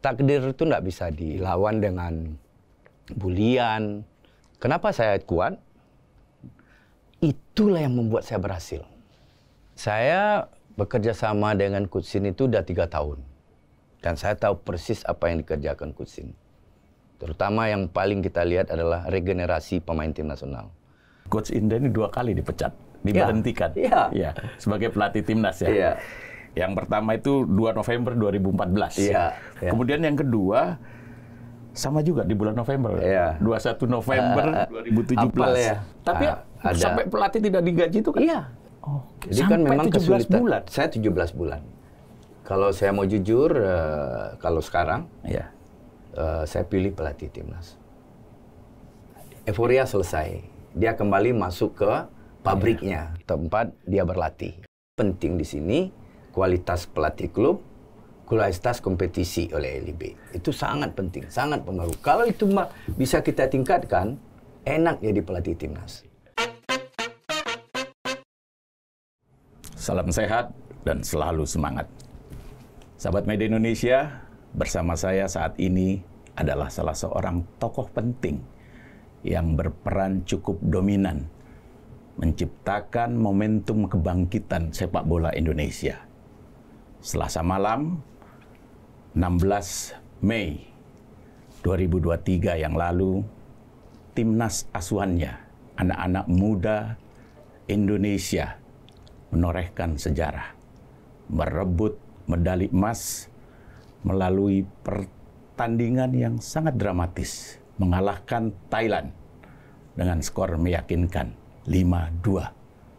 takdir itu nggak bisa dilawan dengan bulian. Kenapa saya kuat? Itulah yang membuat saya berhasil. Saya bekerja sama dengan Kutsin itu udah tiga tahun. Dan saya tahu persis apa yang dikerjakan Kutsin. Terutama yang paling kita lihat adalah regenerasi pemain tim nasional. Coach ini dua kali dipecat, ya. diberhentikan. Ya. ya. Sebagai pelatih timnas ya. ya. Yang pertama itu 2 November 2014. Iya. Ya. Iya. Kemudian yang kedua sama juga di bulan November. Iya. 21 November uh, 2017. Apel, ya. Tapi uh, ada. sampai pelatih tidak digaji itu kan? Iya. Oh, Jadi kan sampai kan memang 17 kesulitan. bulan. Saya 17 bulan. Kalau saya mau jujur, uh, kalau sekarang, ya. uh, saya pilih pelatih timnas. Euforia selesai. Dia kembali masuk ke iya. pabriknya, ya. tempat dia berlatih. Penting di sini kualitas pelatih klub, kualitas kompetisi oleh LIB. Itu sangat penting, sangat pengaruh. Kalau itu bisa kita tingkatkan, enak jadi pelatih timnas. Salam sehat dan selalu semangat. Sahabat Media Indonesia, bersama saya saat ini adalah salah seorang tokoh penting yang berperan cukup dominan menciptakan momentum kebangkitan sepak bola Indonesia Selasa malam 16 Mei 2023 yang lalu timnas asuhannya anak-anak muda Indonesia menorehkan sejarah merebut medali emas melalui pertandingan yang sangat dramatis mengalahkan Thailand dengan skor meyakinkan 5-2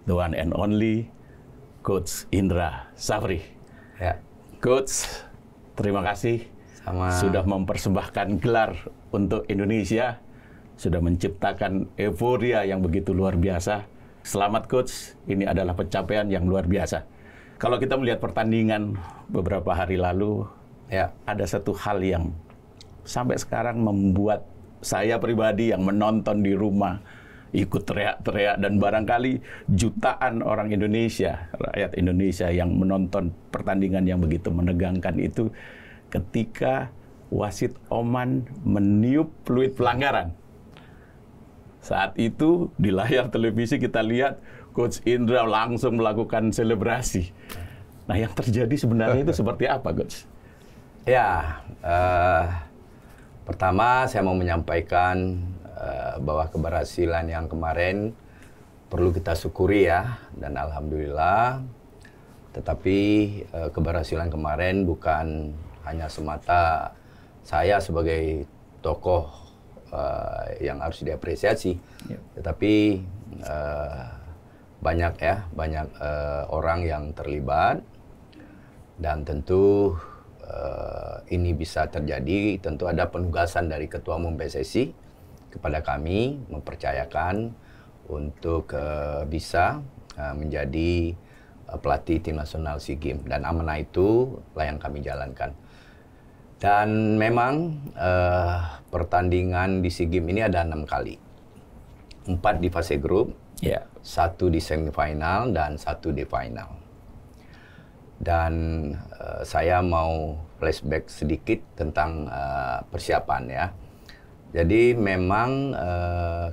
the one and only coach Indra Safri Ya. Coach, terima kasih Sama. sudah mempersembahkan gelar untuk Indonesia, sudah menciptakan euforia yang begitu luar biasa. Selamat coach, ini adalah pencapaian yang luar biasa. Kalau kita melihat pertandingan beberapa hari lalu, ya ada satu hal yang sampai sekarang membuat saya pribadi yang menonton di rumah ikut teriak-teriak dan barangkali jutaan orang Indonesia, rakyat Indonesia yang menonton pertandingan yang begitu menegangkan itu ketika wasit Oman meniup peluit pelanggaran. Saat itu di layar televisi kita lihat Coach Indra langsung melakukan selebrasi. Nah, yang terjadi sebenarnya itu seperti apa, Coach? Ya, uh, pertama saya mau menyampaikan Eh, bahwa keberhasilan yang kemarin perlu kita syukuri ya dan alhamdulillah tetapi uh, keberhasilan kemarin bukan hanya semata saya sebagai tokoh uh, yang harus diapresiasi yeah. tetapi uh, banyak ya banyak uh, orang yang terlibat dan tentu uh, ini bisa terjadi tentu ada penugasan dari ketua umum PSSI kepada kami mempercayakan untuk uh, bisa uh, menjadi uh, pelatih tim nasional SEA Games dan amanah itu lah yang kami jalankan. Dan memang uh, pertandingan di SEA Games ini ada enam kali. Empat di fase grup, yeah. satu di semifinal, dan satu di final. Dan uh, saya mau flashback sedikit tentang uh, persiapan ya. Jadi memang uh,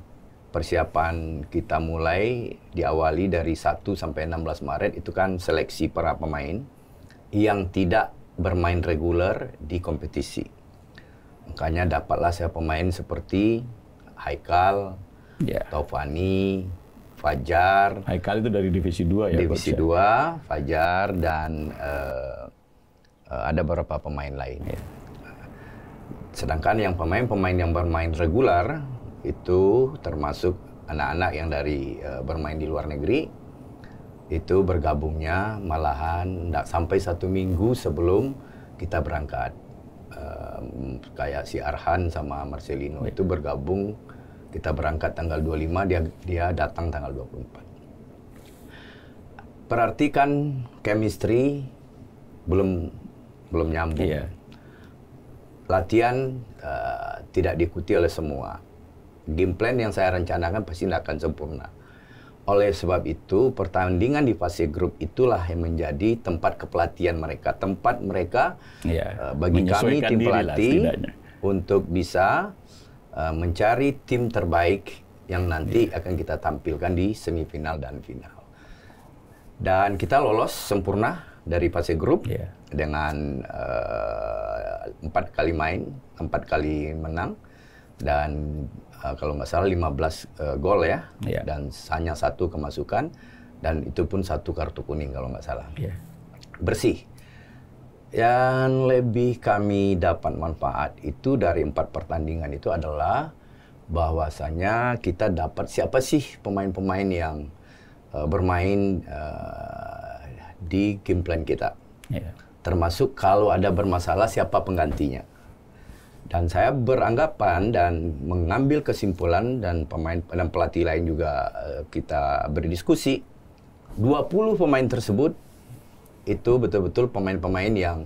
persiapan kita mulai diawali dari 1 sampai 16 Maret itu kan seleksi para pemain yang tidak bermain reguler di kompetisi. Makanya dapatlah saya pemain seperti Haikal, yeah. Taufani, Fajar. Haikal itu dari divisi 2 ya? Divisi 2, ya? Fajar dan uh, uh, ada beberapa pemain lain. Yeah. Sedangkan yang pemain-pemain yang bermain regular itu termasuk anak-anak yang dari uh, bermain di luar negeri itu bergabungnya malahan tidak sampai satu minggu sebelum kita berangkat. Um, kayak si Arhan sama Marcelino itu bergabung kita berangkat tanggal 25 dia dia datang tanggal 24. Berarti kan chemistry belum belum nyambung. yeah latihan uh, tidak diikuti oleh semua. Game plan yang saya rencanakan pasti tidak akan sempurna. Oleh sebab itu, pertandingan di fase grup itulah yang menjadi tempat kepelatihan mereka, tempat mereka ya, uh, bagi kami tim pelatih untuk bisa uh, mencari tim terbaik yang nanti ya. akan kita tampilkan di semifinal dan final. Dan kita lolos sempurna dari fase grup yeah. dengan eh, empat uh, kali main, empat kali menang dan uh, kalau nggak salah 15 uh, eh, gol ya yeah. dan hanya satu kemasukan dan itu pun satu kartu kuning kalau nggak salah. Yeah. Bersih. Yang lebih kami dapat manfaat itu dari empat pertandingan itu adalah bahwasanya kita dapat siapa sih pemain-pemain yang uh, bermain di game plan kita. Yeah. Termasuk kalau ada bermasalah siapa penggantinya. Dan saya beranggapan dan mengambil kesimpulan dan pemain dan pelatih lain juga eh, kita berdiskusi 20 pemain tersebut itu betul-betul pemain-pemain yang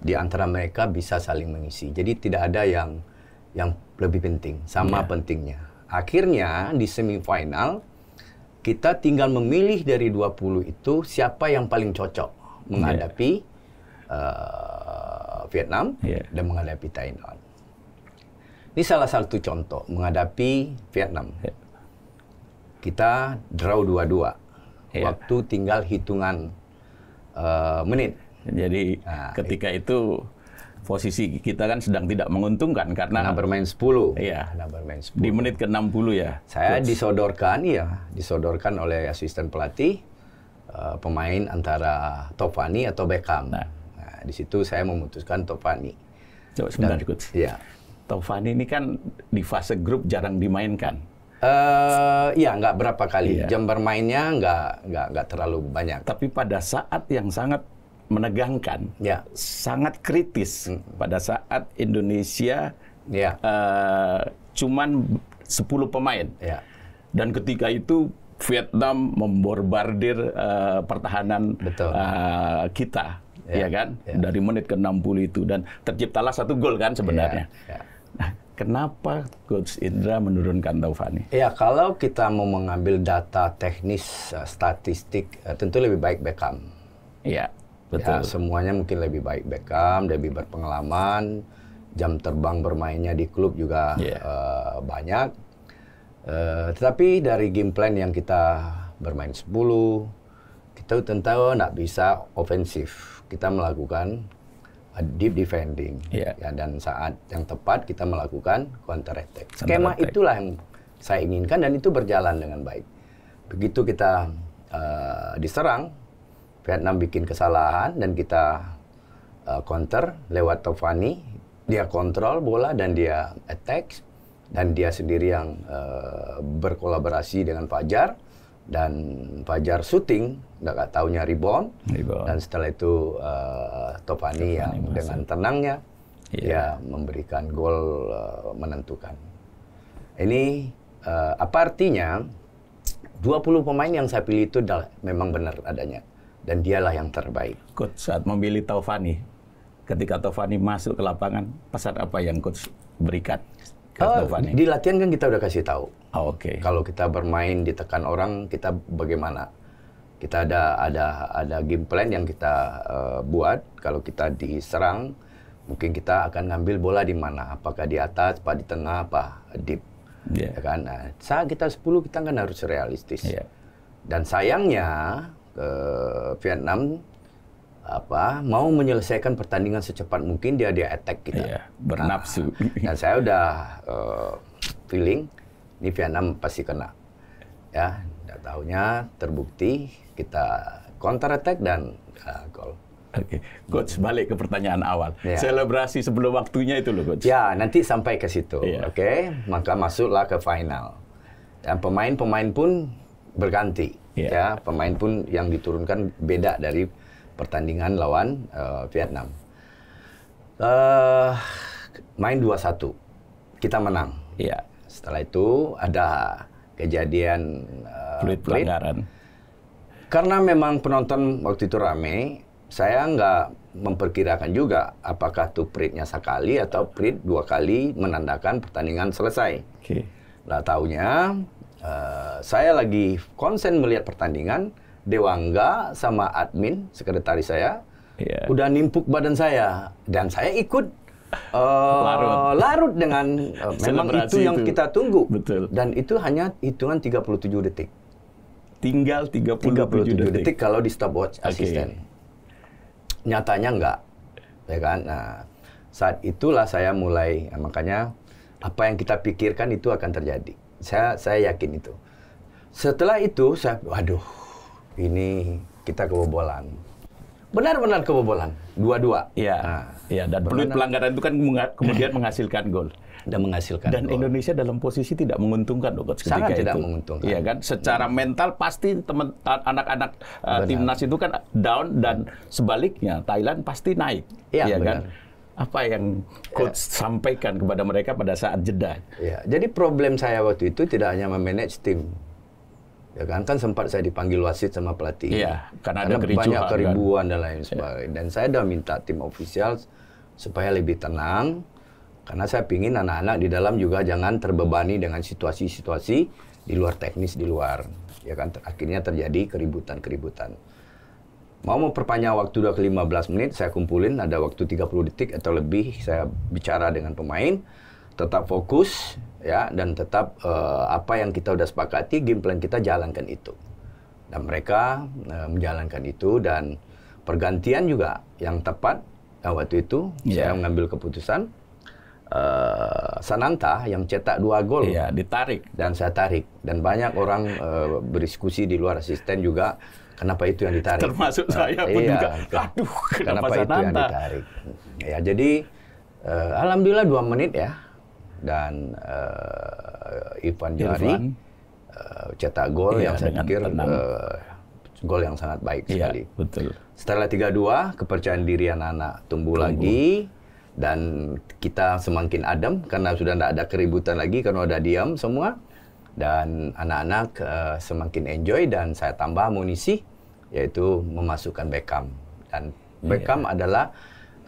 di antara mereka bisa saling mengisi. Jadi tidak ada yang yang lebih penting, sama yeah. pentingnya. Akhirnya di semifinal kita tinggal memilih dari 20 itu siapa yang paling cocok menghadapi yeah. Iya. uh, Vietnam yeah. dan menghadapi Thailand. Ini salah satu contoh menghadapi Vietnam. Yeah. Kita draw dua-dua. Yeah. Waktu tinggal hitungan uh, menit. Jadi nah, ketika itu posisi kita kan sedang tidak menguntungkan karena nah, bermain 10. Iya, nah, bermain 10. Di menit ke-60 ya. Saya Coach. disodorkan ya, disodorkan oleh asisten pelatih uh, pemain antara Topani atau Beckham. Nah, nah di situ saya memutuskan Topani. Coba sebentar, ikut. Iya. Topani ini kan di fase grup jarang dimainkan. Uh, iya, nggak berapa kali. Iya. Jam bermainnya nggak nggak nggak terlalu banyak. Tapi pada saat yang sangat menegangkan, ya. sangat kritis hmm. pada saat Indonesia ya. uh, cuman 10 pemain. Ya. Dan ketika itu Vietnam memborbardir uh, pertahanan Betul. Uh, kita, ya, ya kan? Ya. Dari menit ke-60 itu dan terciptalah satu gol kan sebenarnya. Ya, ya. Nah, kenapa coach Indra menurunkan Taufani? Ya, kalau kita mau mengambil data teknis statistik tentu lebih baik Beckham. Ya. Betul. Ya, semuanya mungkin lebih baik Beckham, lebih berpengalaman, jam terbang bermainnya di klub juga yeah. Iya. uh, banyak. Uh, tetapi dari game plan yang kita bermain 10, kita tentu tidak oh, bisa ofensif. Kita melakukan eh, deep defending. Yeah. Ya, dan saat yang tepat kita melakukan counter attack. Skema counter attack. itulah yang saya inginkan dan itu berjalan dengan baik. Begitu kita uh, diserang, Vietnam bikin kesalahan dan kita uh, counter lewat Tovani, dia kontrol bola dan dia attack dan dia sendiri yang uh, berkolaborasi dengan Fajar dan Fajar syuting nggak tahunya rebound, rebound dan setelah itu uh, eh, Tovani yang dengan tenangnya yeah. ya memberikan gol uh, menentukan. Ini uh, apa artinya 20 pemain yang saya pilih itu memang benar adanya dan dialah yang terbaik. Coach, saat memilih Taufani, ketika Taufani masuk ke lapangan, pesan apa yang coach berikan? Ke oh, Taufani? Di latihan kan kita udah kasih tahu. Oh, Oke. Okay. Kalau kita bermain ditekan orang, kita bagaimana? Kita ada ada ada game plan yang kita uh, buat. Kalau kita diserang, mungkin kita akan ngambil bola di mana? Apakah di atas, apa di tengah, apa deep? Yeah. Ya kan. Nah, saat kita 10 kita kan harus realistis. Yeah. Dan sayangnya Eh, Vietnam apa mau menyelesaikan pertandingan secepat mungkin dia dia attack kita. Iya, bernafsu. Nah, dan saya udah uh, feeling ini Vietnam pasti kena. Ya, tidak tahunya terbukti kita counter attack dan uh, gol. Oke, okay. coach balik ke pertanyaan awal. Yeah. Selebrasi sebelum waktunya itu loh, coach. Ya, nanti sampai ke situ. Yeah. Oke, okay? maka masuklah ke final. Dan pemain-pemain pun berganti yeah. ya pemain pun yang diturunkan beda dari pertandingan lawan uh, Vietnam uh, main 2-1 kita menang yeah. setelah itu ada kejadian eh, uh, peluit pelanggaran karena memang penonton waktu itu rame saya nggak memperkirakan juga apakah itu peritnya sekali atau perit dua kali menandakan pertandingan selesai. Okay. Lah taunya uh, saya lagi konsen melihat pertandingan, Dewangga sama admin sekretaris saya yeah. udah nimpuk badan saya dan saya ikut uh, larut. larut dengan uh, memang itu, itu yang kita tunggu. Betul. Dan itu hanya hitungan 37 detik. Tinggal 37, 37 detik. detik kalau di stopwatch okay. asisten. Nyatanya enggak. Ya kan? Nah, saat itulah saya mulai makanya apa yang kita pikirkan itu akan terjadi saya saya yakin itu. Setelah itu saya waduh ini kita kebobolan. Benar-benar kebobolan. Dua-dua. Iya. Nah, iya dan peluit pelanggaran itu kan kemudian menghasilkan gol dan menghasilkan dan gol. Indonesia dalam posisi tidak menguntungkan loh coach ketika Sangat tidak itu. menguntungkan. Iya kan? Secara hmm. mental pasti teman anak-anak uh, timnas itu kan down dan sebaliknya Thailand pasti naik. Iya ya, kan? apa yang coach ya. sampaikan kepada mereka pada saat jeda? Ya, jadi problem saya waktu itu tidak hanya memanage tim. Ya kan, kan sempat saya dipanggil wasit sama pelatih. Iya, kan karena, ada banyak kan. keribuan dan lain ya. sebagainya. Ya. Dan saya sudah minta tim ofisial supaya lebih tenang, karena saya ingin anak-anak di dalam juga jangan terbebani dengan situasi-situasi di luar teknis, di luar. Ya kan, akhirnya terjadi keributan-keributan mau memperpanjang waktu 2 ke 15 menit, saya kumpulin ada waktu 30 detik atau lebih saya bicara dengan pemain, tetap fokus ya dan tetap uh, apa yang kita udah sepakati game plan kita jalankan itu. Dan mereka uh, menjalankan itu dan pergantian juga yang tepat nah, waktu itu yeah. saya mengambil keputusan uh, Sananta yang cetak dua gol. Iya, ditarik dan saya tarik dan banyak orang uh, berdiskusi di luar asisten juga Kenapa itu yang ditarik? Termasuk nah, saya pun iya, juga. Aduh, kenapa, kenapa itu yang ditarik? Ya jadi uh, alhamdulillah dua menit ya dan uh, Ivan Jari uh, cetak gol iya, yang saya pikir uh, gol yang sangat baik iya, sekali. Betul. Setelah 3-2 kepercayaan diri anak-anak tumbuh, tumbuh lagi dan kita semakin adem karena sudah tidak ada keributan lagi karena udah diam semua dan anak-anak uh, semakin enjoy dan saya tambah amunisi yaitu memasukkan Beckham dan iya. Beckham yeah. adalah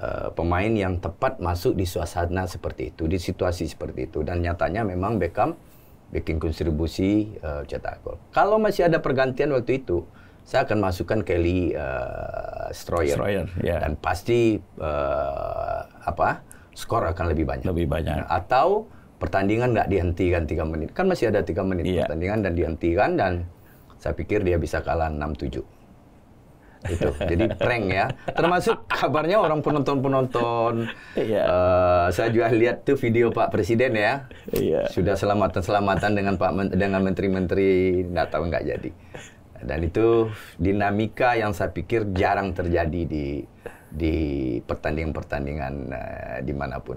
Uh, pemain yang tepat masuk di suasana seperti itu, di situasi seperti itu. Dan nyatanya memang Beckham bikin kontribusi uh, cetak gol. Kalau masih ada pergantian waktu itu, saya akan masukkan Kelly uh, Stroyer. Stroyer yeah. Dan pasti uh, apa? Skor akan lebih banyak. Lebih banyak. Nah, Atau pertandingan nggak dihentikan tiga menit. Kan masih ada tiga menit yeah. pertandingan dan dihentikan dan saya pikir dia bisa kalah 6-7 itu jadi prank ya termasuk kabarnya orang penonton penonton iya. yeah. uh, saya juga lihat tuh video Pak Presiden ya yeah. sudah selamatan selamatan dengan Pak Men dengan menteri-menteri nggak tahu nggak jadi dan itu dinamika yang saya pikir jarang terjadi di di pertandingan-pertandingan uh, eh, dimanapun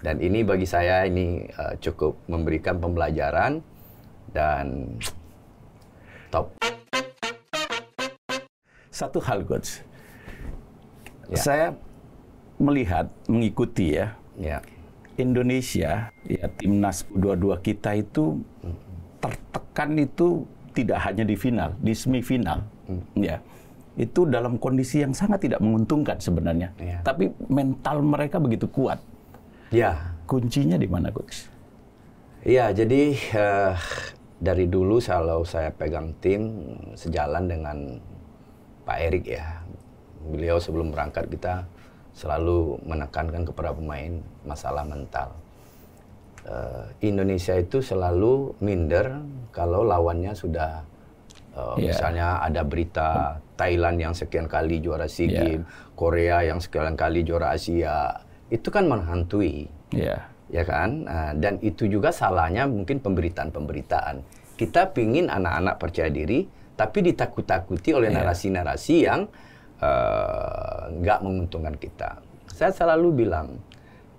dan ini bagi saya ini uh, cukup memberikan pembelajaran dan top. Satu hal, coach. Ya. Saya melihat, mengikuti ya, ya. Indonesia, ya timnas dua 22 kita itu tertekan itu tidak hanya di final, di semifinal, hmm. ya itu dalam kondisi yang sangat tidak menguntungkan sebenarnya. Ya. Tapi mental mereka begitu kuat. Ya. Kuncinya di mana, coach? Ya, jadi uh, dari dulu kalau saya pegang tim sejalan dengan Pak Erik ya. Beliau sebelum berangkat kita selalu menekankan kepada pemain masalah mental. Uh, Indonesia itu selalu minder kalau lawannya sudah uh, eh, yeah. misalnya ada berita Thailand yang sekian kali juara SEA yeah. Games, Korea yang sekian kali juara Asia. Itu kan menghantui. Yeah. Ya kan? Nah, dan itu juga salahnya mungkin pemberitaan-pemberitaan. Kita pingin anak-anak percaya diri, tapi ditakut-takuti oleh iya. narasi-narasi yeah. yang eh, nggak uh, menguntungkan kita. Saya selalu bilang,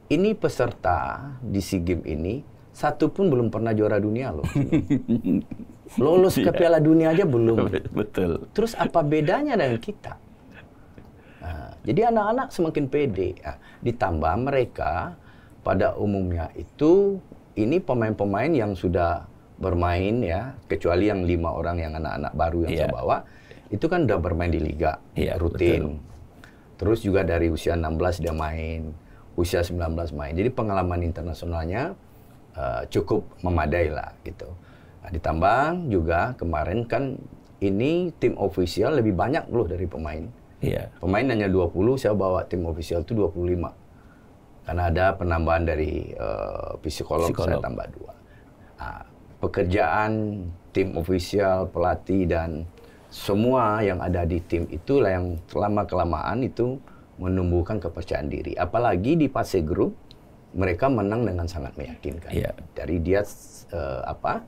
ini peserta di SEA Games ini, satu pun belum pernah juara dunia loh. Lolos ke iya. Piala Dunia aja belum. Betul. Terus apa bedanya dengan kita? Nah, jadi anak-anak semakin pede. Nah, ditambah mereka pada umumnya itu ini pemain-pemain yang sudah bermain ya, kecuali yang lima orang yang anak-anak baru yang yeah. saya bawa, itu kan udah bermain di liga yeah, rutin. Betul. Terus juga dari usia 16 dia main, usia 19 main. Jadi pengalaman internasionalnya uh, cukup memadai lah gitu. Nah, ditambah juga kemarin kan ini tim official lebih banyak loh dari pemain. Yeah. Pemain hanya 20, saya bawa tim official itu 25 karena ada penambahan dari uh, eh, psikolog, psikolog saya tambah dua. Nah, pekerjaan tim ofisial, pelatih dan semua yang ada di tim itulah yang lama kelamaan itu menumbuhkan kepercayaan diri. Apalagi di fase grup mereka menang dengan sangat meyakinkan. Yeah. Dari dia uh, apa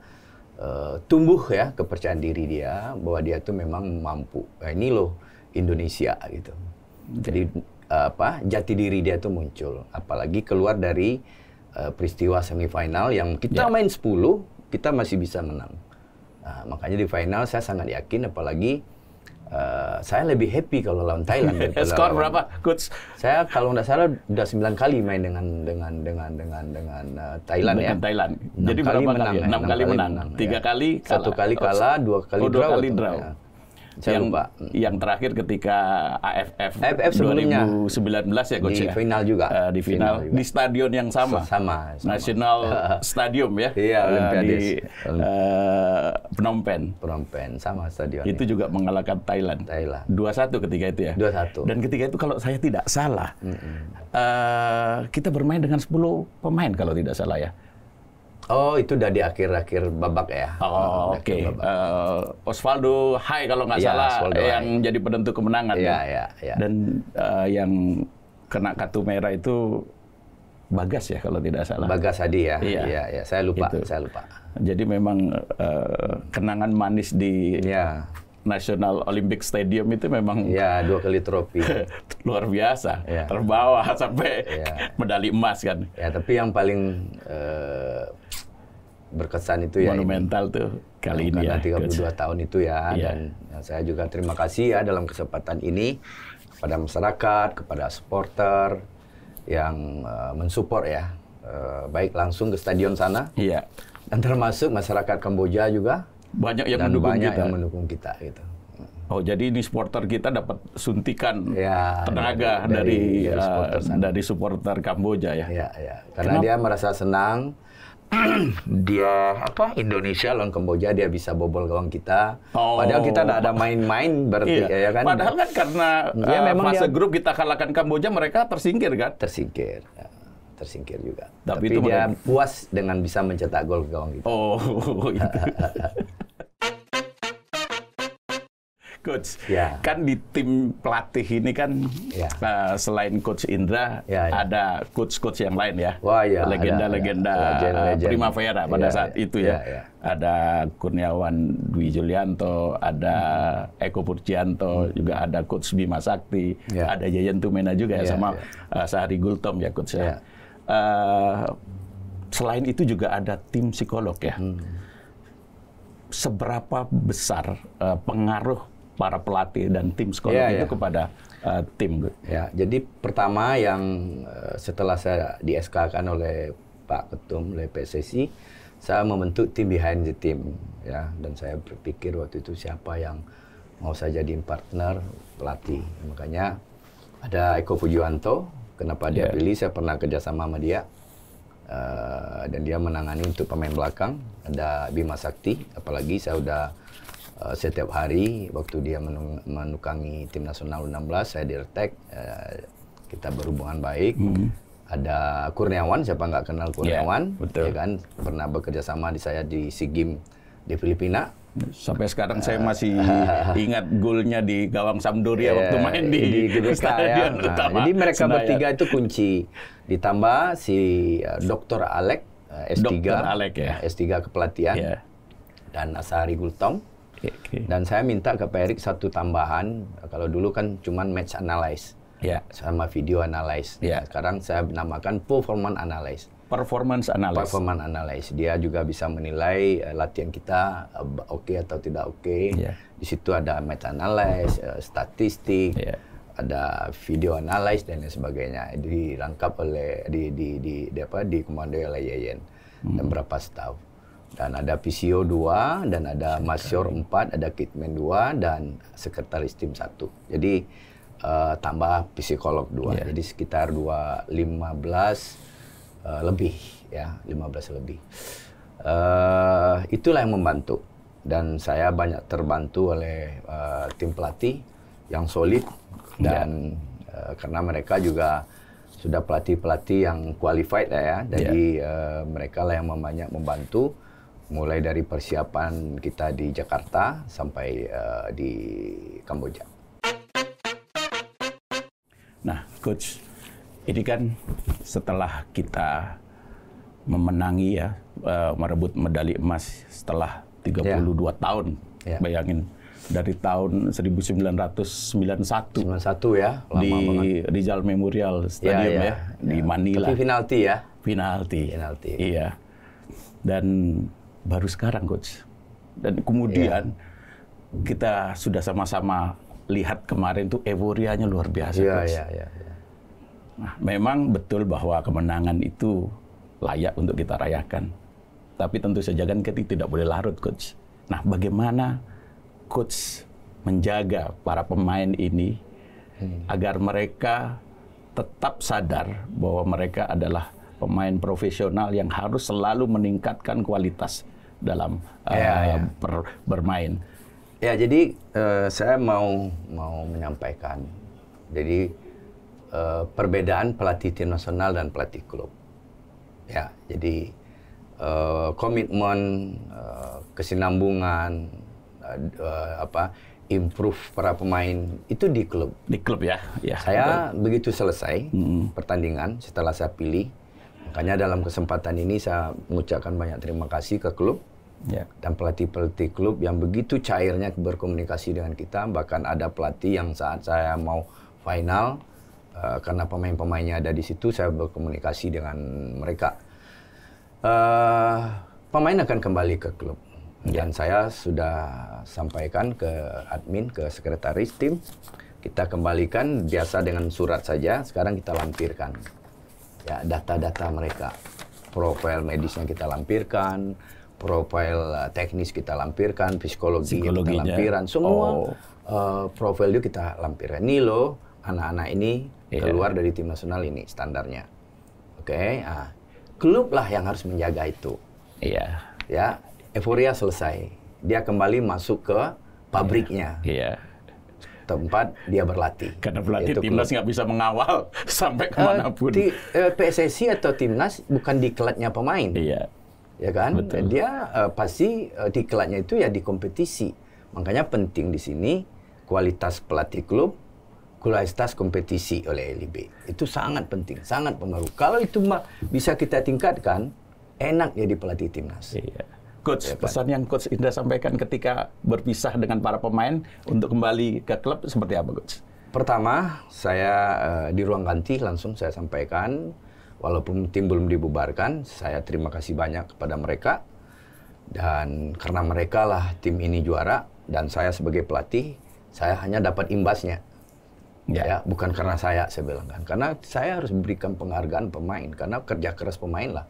uh, tumbuh ya kepercayaan diri dia bahwa dia itu memang mampu. Nah, ini loh Indonesia gitu. Jadi uh, apa jati diri dia itu muncul. Apalagi keluar dari uh, peristiwa semifinal yang kita yeah. main 10 kita masih bisa menang. Nah, makanya di final saya sangat yakin, apalagi uh, saya lebih happy kalau lawan Thailand. Skor berapa, coach? Saya kalau nggak salah udah 9 kali main dengan dengan dengan dengan dengan uh, Thailand ya. dengan ya. Thailand. 6 Jadi kali berapa menang, kali? Ya? kali, kali menang, tiga ya. kali kalah. Satu kali kalah, dua kali oh, draw. Kali draw. Ya. Saya yang lupa. yang terakhir ketika AFF, AFF 2019 ya coach di ya. final juga. Uh, di final, final juga. di stadion yang sama. Sama, sama. National Stadium ya. Iya, eh, Olimpiades. Di uh, Phnom Penh. Phnom Penh sama stadion. Itu ya. juga mengalahkan Thailand. Thailand. 2-1 ketika itu ya. 2-1. Dan ketika itu kalau saya tidak salah, mm -hmm. uh, kita bermain dengan 10 pemain kalau tidak salah ya. Oh, itu udah di akhir-akhir babak ya? Oh, oke. Okay. Uh, eh, Osvaldo Hai kalau nggak ya, salah Osvaldo yang Hai. jadi penentu kemenangan. Ya iya, ya. Dan uh, yang kena kartu merah itu Bagas ya kalau tidak salah. Bagas Hadi ya. Iya, iya, ya. saya lupa, itu. saya lupa. Jadi memang uh, kenangan manis di ya. National Olympic Stadium itu memang ya dua kali trofi luar biasa ya. terbawa sampai ya. medali emas kan ya tapi yang paling uh, berkesan itu ya monumental ini. tuh kali ini ya. 32 coach. tahun itu ya yeah. dan ya, saya juga terima kasih ya dalam kesempatan ini kepada masyarakat, kepada supporter yang uh, mensupport ya uh, baik langsung ke stadion sana. Iya. Dan termasuk masyarakat Kamboja juga banyak yang dan mendukung banyak kita. yang mendukung kita gitu. Mm. Oh, jadi ini supporter kita dapat suntikan ya, tenaga dari dari, dari, eh, supporter, dari supporter Kamboja ya. Iya, ya. Karena Kenapa? dia merasa senang dia apa Indonesia lawan Kamboja dia bisa bobol gawang kita. Oh. Padahal kita tidak ada main-main berarti iya. ya kan. Padahal kan karena ya, uh, memang fase dia... grup kita kalahkan Kamboja mereka tersingkir kan? Tersingkir. Ya. tersingkir juga. Tapi, Tapi itu dia puas dengan bisa mencetak gol gawang kita. Oh, itu. Iya. coach. Yeah. Kan di tim pelatih ini kan yeah. Ya. uh, selain coach Indra yeah, yeah. ada coach-coach yang lain ya. Wah ya. Legenda-legenda prima ya. eh, Primavera pada yeah, saat yeah. itu ya. Yeah, yeah. Ada Kurniawan Dwi Julianto, ada Eko Purcianto, hmm. juga ada coach Bima Sakti, yeah. ada Jayen Tumena juga yeah, ya sama yeah. Ya. uh, Sahari Gultom ya coach Yeah. Uh, selain itu juga ada tim psikolog ya. Hmm seberapa besar uh, pengaruh para pelatih dan tim sekolah yeah, itu yeah. kepada uh, tim. Ya, jadi pertama yang eh, setelah saya di SK-kan oleh Pak Ketum oleh PSSI, saya membentuk tim behind the team ya dan saya berpikir waktu itu siapa yang mau saya jadiin partner pelatih. Makanya ada Eko Fujiwanto, kenapa yeah. dia ya. pilih? Saya pernah kerjasama sama dia. Uh, dan dia menangani untuk pemain belakang ada Bima Sakti apalagi saya sudah Eh, setiap hari waktu dia menung, menukangi tim nasional 16 saya diretek uh, eh, kita berhubungan baik hmm. ada Kurniawan siapa nggak kenal ya, Kurniawan yeah, betul. ya kan pernah bekerja sama di saya di SEA Games di Filipina Sampai sekarang saya eh. masih uh, ingat golnya di gawang Sampdoria yeah, waktu main di, di, di Stadion ya. Utama. jadi mereka Senayan. bertiga itu kunci. Ditambah si uh, Dr. Alek uh, S3, Dr. Alek ya. S3 kepelatihan. Yeah. Dan Asari Gultong Okay. Dan saya minta ke Pak Erik satu tambahan. Kalau dulu kan cuma match analyze yeah. sama video analyze. Yeah. Ya. sekarang saya namakan performance analyze. Performance analyze. Performance analyze. Dia juga bisa menilai uh, latihan kita uh, oke okay atau tidak oke. Okay. Ya. Yeah. Di situ ada match analyze, uh, statistik, yeah. ada video analyze dan lain sebagainya. Dirangkap oleh di di di, di apa dikomandoi oleh Yayen hmm. dan berapa staff dan ada PCO 2 dan ada Masyor 4, ada Kitman 2 dan sekretaris tim 1. Jadi uh, tambah psikolog 2. Yeah. Jadi sekitar 2 15 uh, lebih ya, 15 lebih. Uh, itulah yang membantu dan saya banyak terbantu oleh uh, tim pelatih yang solid iya. dan yeah. uh, karena mereka juga sudah pelatih-pelatih yang qualified lah ya. Jadi yeah. Iya. uh, mereka lah yang banyak membantu mulai dari persiapan kita di Jakarta sampai uh, di Kamboja. Nah, coach, ini kan setelah kita memenangi ya uh, merebut medali emas setelah 32 yeah. tahun. Yeah. Bayangin dari tahun 1991. 91 ya, lama di banget. Rizal Memorial ya, Stadium ya, ya. ya, di Manila. Tapi penalti ya. Penalti. Penalti. Iya. Dan baru sekarang coach. Dan kemudian ya. kita sudah sama-sama lihat kemarin tuh euforianya luar biasa ya, coach. ya, ya, ya. Nah, memang betul bahwa kemenangan itu layak untuk kita rayakan. Tapi tentu saja kan kita tidak boleh larut coach. Nah, bagaimana coach menjaga para pemain ini hmm. agar mereka tetap sadar bahwa mereka adalah pemain profesional yang harus selalu meningkatkan kualitas dalam uh, ya, eh, yeah. Ber, bermain. Ya, jadi uh, saya mau mau menyampaikan. Jadi uh, perbedaan pelatih tim nasional dan pelatih klub. Ya, jadi komitmen, uh, kesinambungan, uh, uh, apa, improve para pemain itu di klub. Di klub ya. ya saya betul. begitu selesai hmm. pertandingan setelah saya pilih Makanya dalam kesempatan ini saya mengucapkan banyak terima kasih ke klub yeah. dan pelatih-pelatih klub yang begitu cairnya berkomunikasi dengan kita. Bahkan ada pelatih yang saat saya mau final uh, karena pemain-pemainnya ada di situ, saya berkomunikasi dengan mereka. Uh, pemain akan kembali ke klub yeah. dan saya sudah sampaikan ke admin, ke sekretaris tim. Kita kembalikan biasa dengan surat saja. Sekarang kita lampirkan ya data-data mereka. Profil medisnya kita lampirkan, profil eh, teknis kita lampirkan, psikologi kita lampiran, semua oh. uh, profil itu kita lampirkan. ini loh anak-anak ini yeah. keluar dari tim nasional ini standarnya. Oke, okay? nah, klub lah yang harus menjaga itu. Iya. Yeah. Ya, euforia selesai. Dia kembali masuk ke iya. pabriknya. Iya. Yeah. Yeah tempat dia berlatih. Karena berlatih Yaitu timnas nggak bisa mengawal sampai eh, kemanapun. Uh, uh, eh, PSSI atau timnas bukan di kelatnya pemain. Iya. Ya kan? Betul. Dia uh, pasti uh, kelatnya itu ya di kompetisi. Makanya penting di sini kualitas pelatih klub, kualitas kompetisi oleh LIB. Itu sangat penting, sangat pengaruh. Kalau itu bisa kita tingkatkan, enak jadi pelatih timnas. Iya coach ya, pesan yang coach Indra sampaikan ketika berpisah dengan para pemain untuk kembali ke klub seperti apa coach? Pertama, saya uh, di ruang ganti langsung saya sampaikan walaupun tim belum dibubarkan, saya terima kasih banyak kepada mereka dan karena mereka lah tim ini juara dan saya sebagai pelatih saya hanya dapat imbasnya ya. ya bukan karena saya saya bilang kan karena saya harus memberikan penghargaan pemain karena kerja keras pemain lah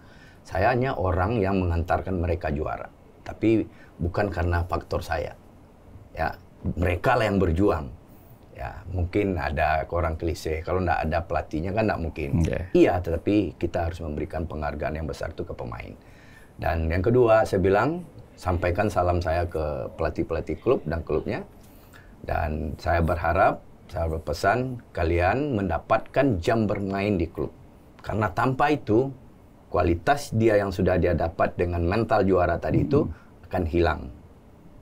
saya hanya orang yang mengantarkan mereka juara. Tapi bukan karena faktor saya. Ya, mereka lah yang berjuang. Ya, mungkin ada orang klise. Kalau tidak ada pelatihnya kan tidak mungkin. Okay. Iya, tetapi kita harus memberikan penghargaan yang besar itu ke pemain. Dan yang kedua, saya bilang sampaikan salam saya ke pelatih-pelatih klub dan klubnya. Dan saya berharap, saya berpesan kalian mendapatkan jam bermain di klub. Karena tanpa itu kualitas dia yang sudah dia dapat dengan mental juara tadi hmm. itu akan hilang.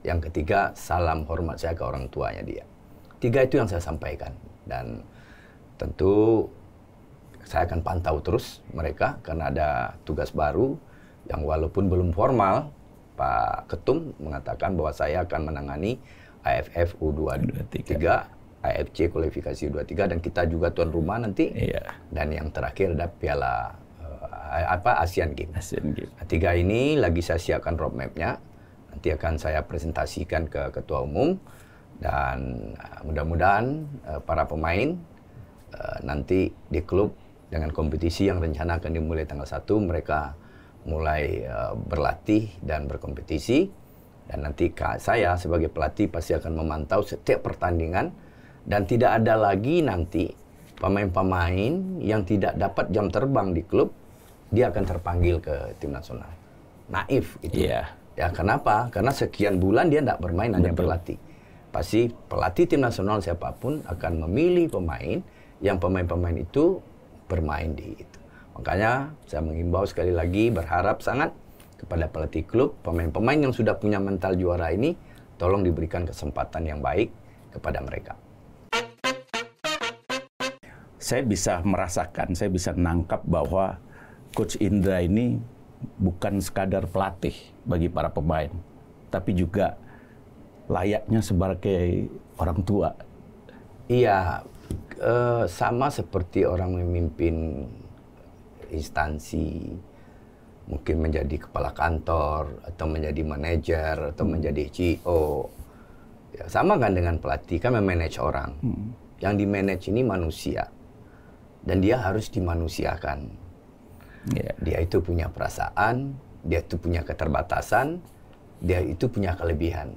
Yang ketiga, salam hormat saya ke orang tuanya dia. Tiga itu yang saya sampaikan. Dan tentu saya akan pantau terus mereka karena ada tugas baru yang walaupun belum formal, Pak Ketum mengatakan bahwa saya akan menangani AFF U23, AFC kualifikasi U23 dan kita juga tuan rumah nanti. Iya. Dan yang terakhir ada Piala Eh, apa Asian Games. Asian Games. Tiga ini lagi saya siapkan roadmapnya. Nanti akan saya presentasikan ke ketua umum dan eh, mudah-mudahan uh, para pemain uh, nanti di klub dengan kompetisi yang rencana akan dimulai tanggal 1 mereka mulai uh, berlatih dan berkompetisi dan nanti saya sebagai pelatih pasti akan memantau setiap pertandingan dan tidak ada lagi nanti pemain-pemain yang tidak dapat jam terbang di klub dia akan terpanggil ke tim nasional. Naif itu. Yeah. Ya kenapa? Karena sekian bulan dia tidak bermain Betul. hanya berlatih. Pasti pelatih tim nasional siapapun akan memilih pemain yang pemain-pemain itu bermain di itu. Makanya saya mengimbau sekali lagi berharap sangat kepada pelatih klub, pemain-pemain yang sudah punya mental juara ini tolong diberikan kesempatan yang baik kepada mereka saya bisa merasakan, saya bisa menangkap bahwa Coach Indra ini bukan sekadar pelatih bagi para pemain, tapi juga layaknya sebagai orang tua. Iya, eh, sama seperti orang memimpin instansi, mungkin menjadi kepala kantor atau menjadi manajer atau hmm. menjadi CEO. Ya, sama kan dengan pelatih kan memanage orang. Hmm. Yang di manage ini manusia dan dia harus dimanusiakan Yeah. Dia itu punya perasaan, dia itu punya keterbatasan, dia itu punya kelebihan.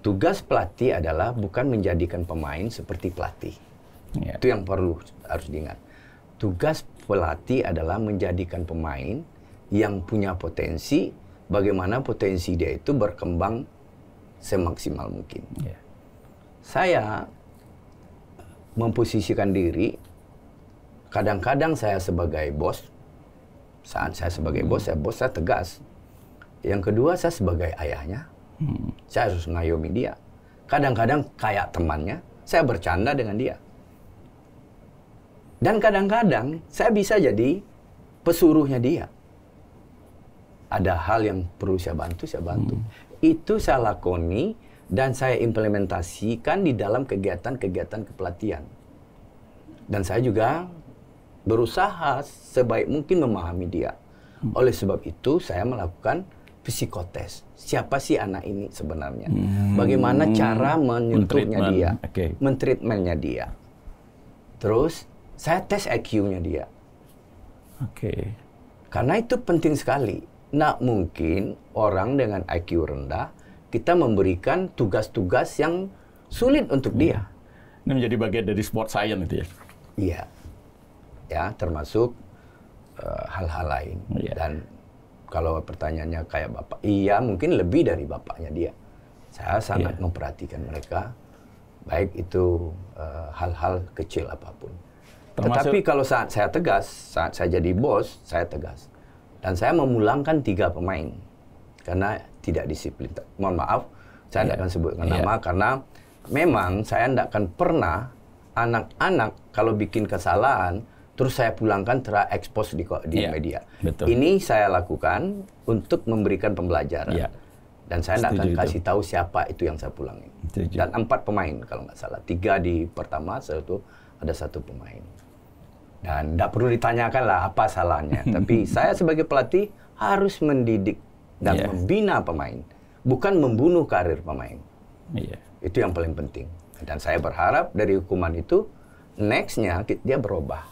Tugas pelatih adalah bukan menjadikan pemain seperti pelatih. Yeah. Itu yang perlu harus diingat. Tugas pelatih adalah menjadikan pemain yang punya potensi, bagaimana potensi dia itu berkembang semaksimal mungkin. Yeah. Saya memposisikan diri, kadang-kadang saya sebagai bos, saat saya sebagai bos, saya bos saya tegas. Yang kedua, saya sebagai ayahnya, hmm. saya harus mengayomi dia. Kadang-kadang kayak temannya, saya bercanda dengan dia. Dan kadang-kadang saya bisa jadi pesuruhnya dia. Ada hal yang perlu saya bantu, saya bantu. Hmm. Itu saya lakoni dan saya implementasikan di dalam kegiatan-kegiatan kepelatihan. Dan saya juga berusaha sebaik mungkin memahami dia. Hmm. Oleh sebab itu saya melakukan psikotes. Siapa sih anak ini sebenarnya? Hmm. Bagaimana cara menyentuhnya dia, okay. mentreatmentnya dia. Terus saya tes IQ-nya dia. Oke. Okay. Karena itu penting sekali. Nah mungkin orang dengan IQ rendah kita memberikan tugas-tugas yang sulit untuk hmm. dia. Ini menjadi bagian dari sport science itu ya? Iya ya termasuk eh, hal-hal uh, lain yeah. dan kalau pertanyaannya kayak bapak iya mungkin lebih dari bapaknya dia saya sangat yeah. memperhatikan mereka baik itu eh, hal-hal uh, kecil apapun termasuk... tetapi kalau saat saya tegas saat saya jadi bos saya tegas dan saya memulangkan tiga pemain karena tidak disiplin mohon maaf saya iya. tidak yeah. akan sebutkan yeah. nama karena memang saya tidak akan pernah anak-anak kalau bikin kesalahan terus saya pulangkan terekspos di di yeah. media. Betul. Ini saya lakukan untuk memberikan pembelajaran. Yeah. Dan saya tidak akan itu. kasih tahu siapa itu yang saya pulangin. Setuju. Dan empat pemain kalau nggak salah, tiga di pertama, satu ada satu pemain. Dan tidak perlu ditanyakan lah apa salahnya. Tapi saya sebagai pelatih harus mendidik dan yeah. membina pemain, bukan membunuh karir pemain. Yeah. Itu yang paling penting. Dan saya berharap dari hukuman itu nextnya dia berubah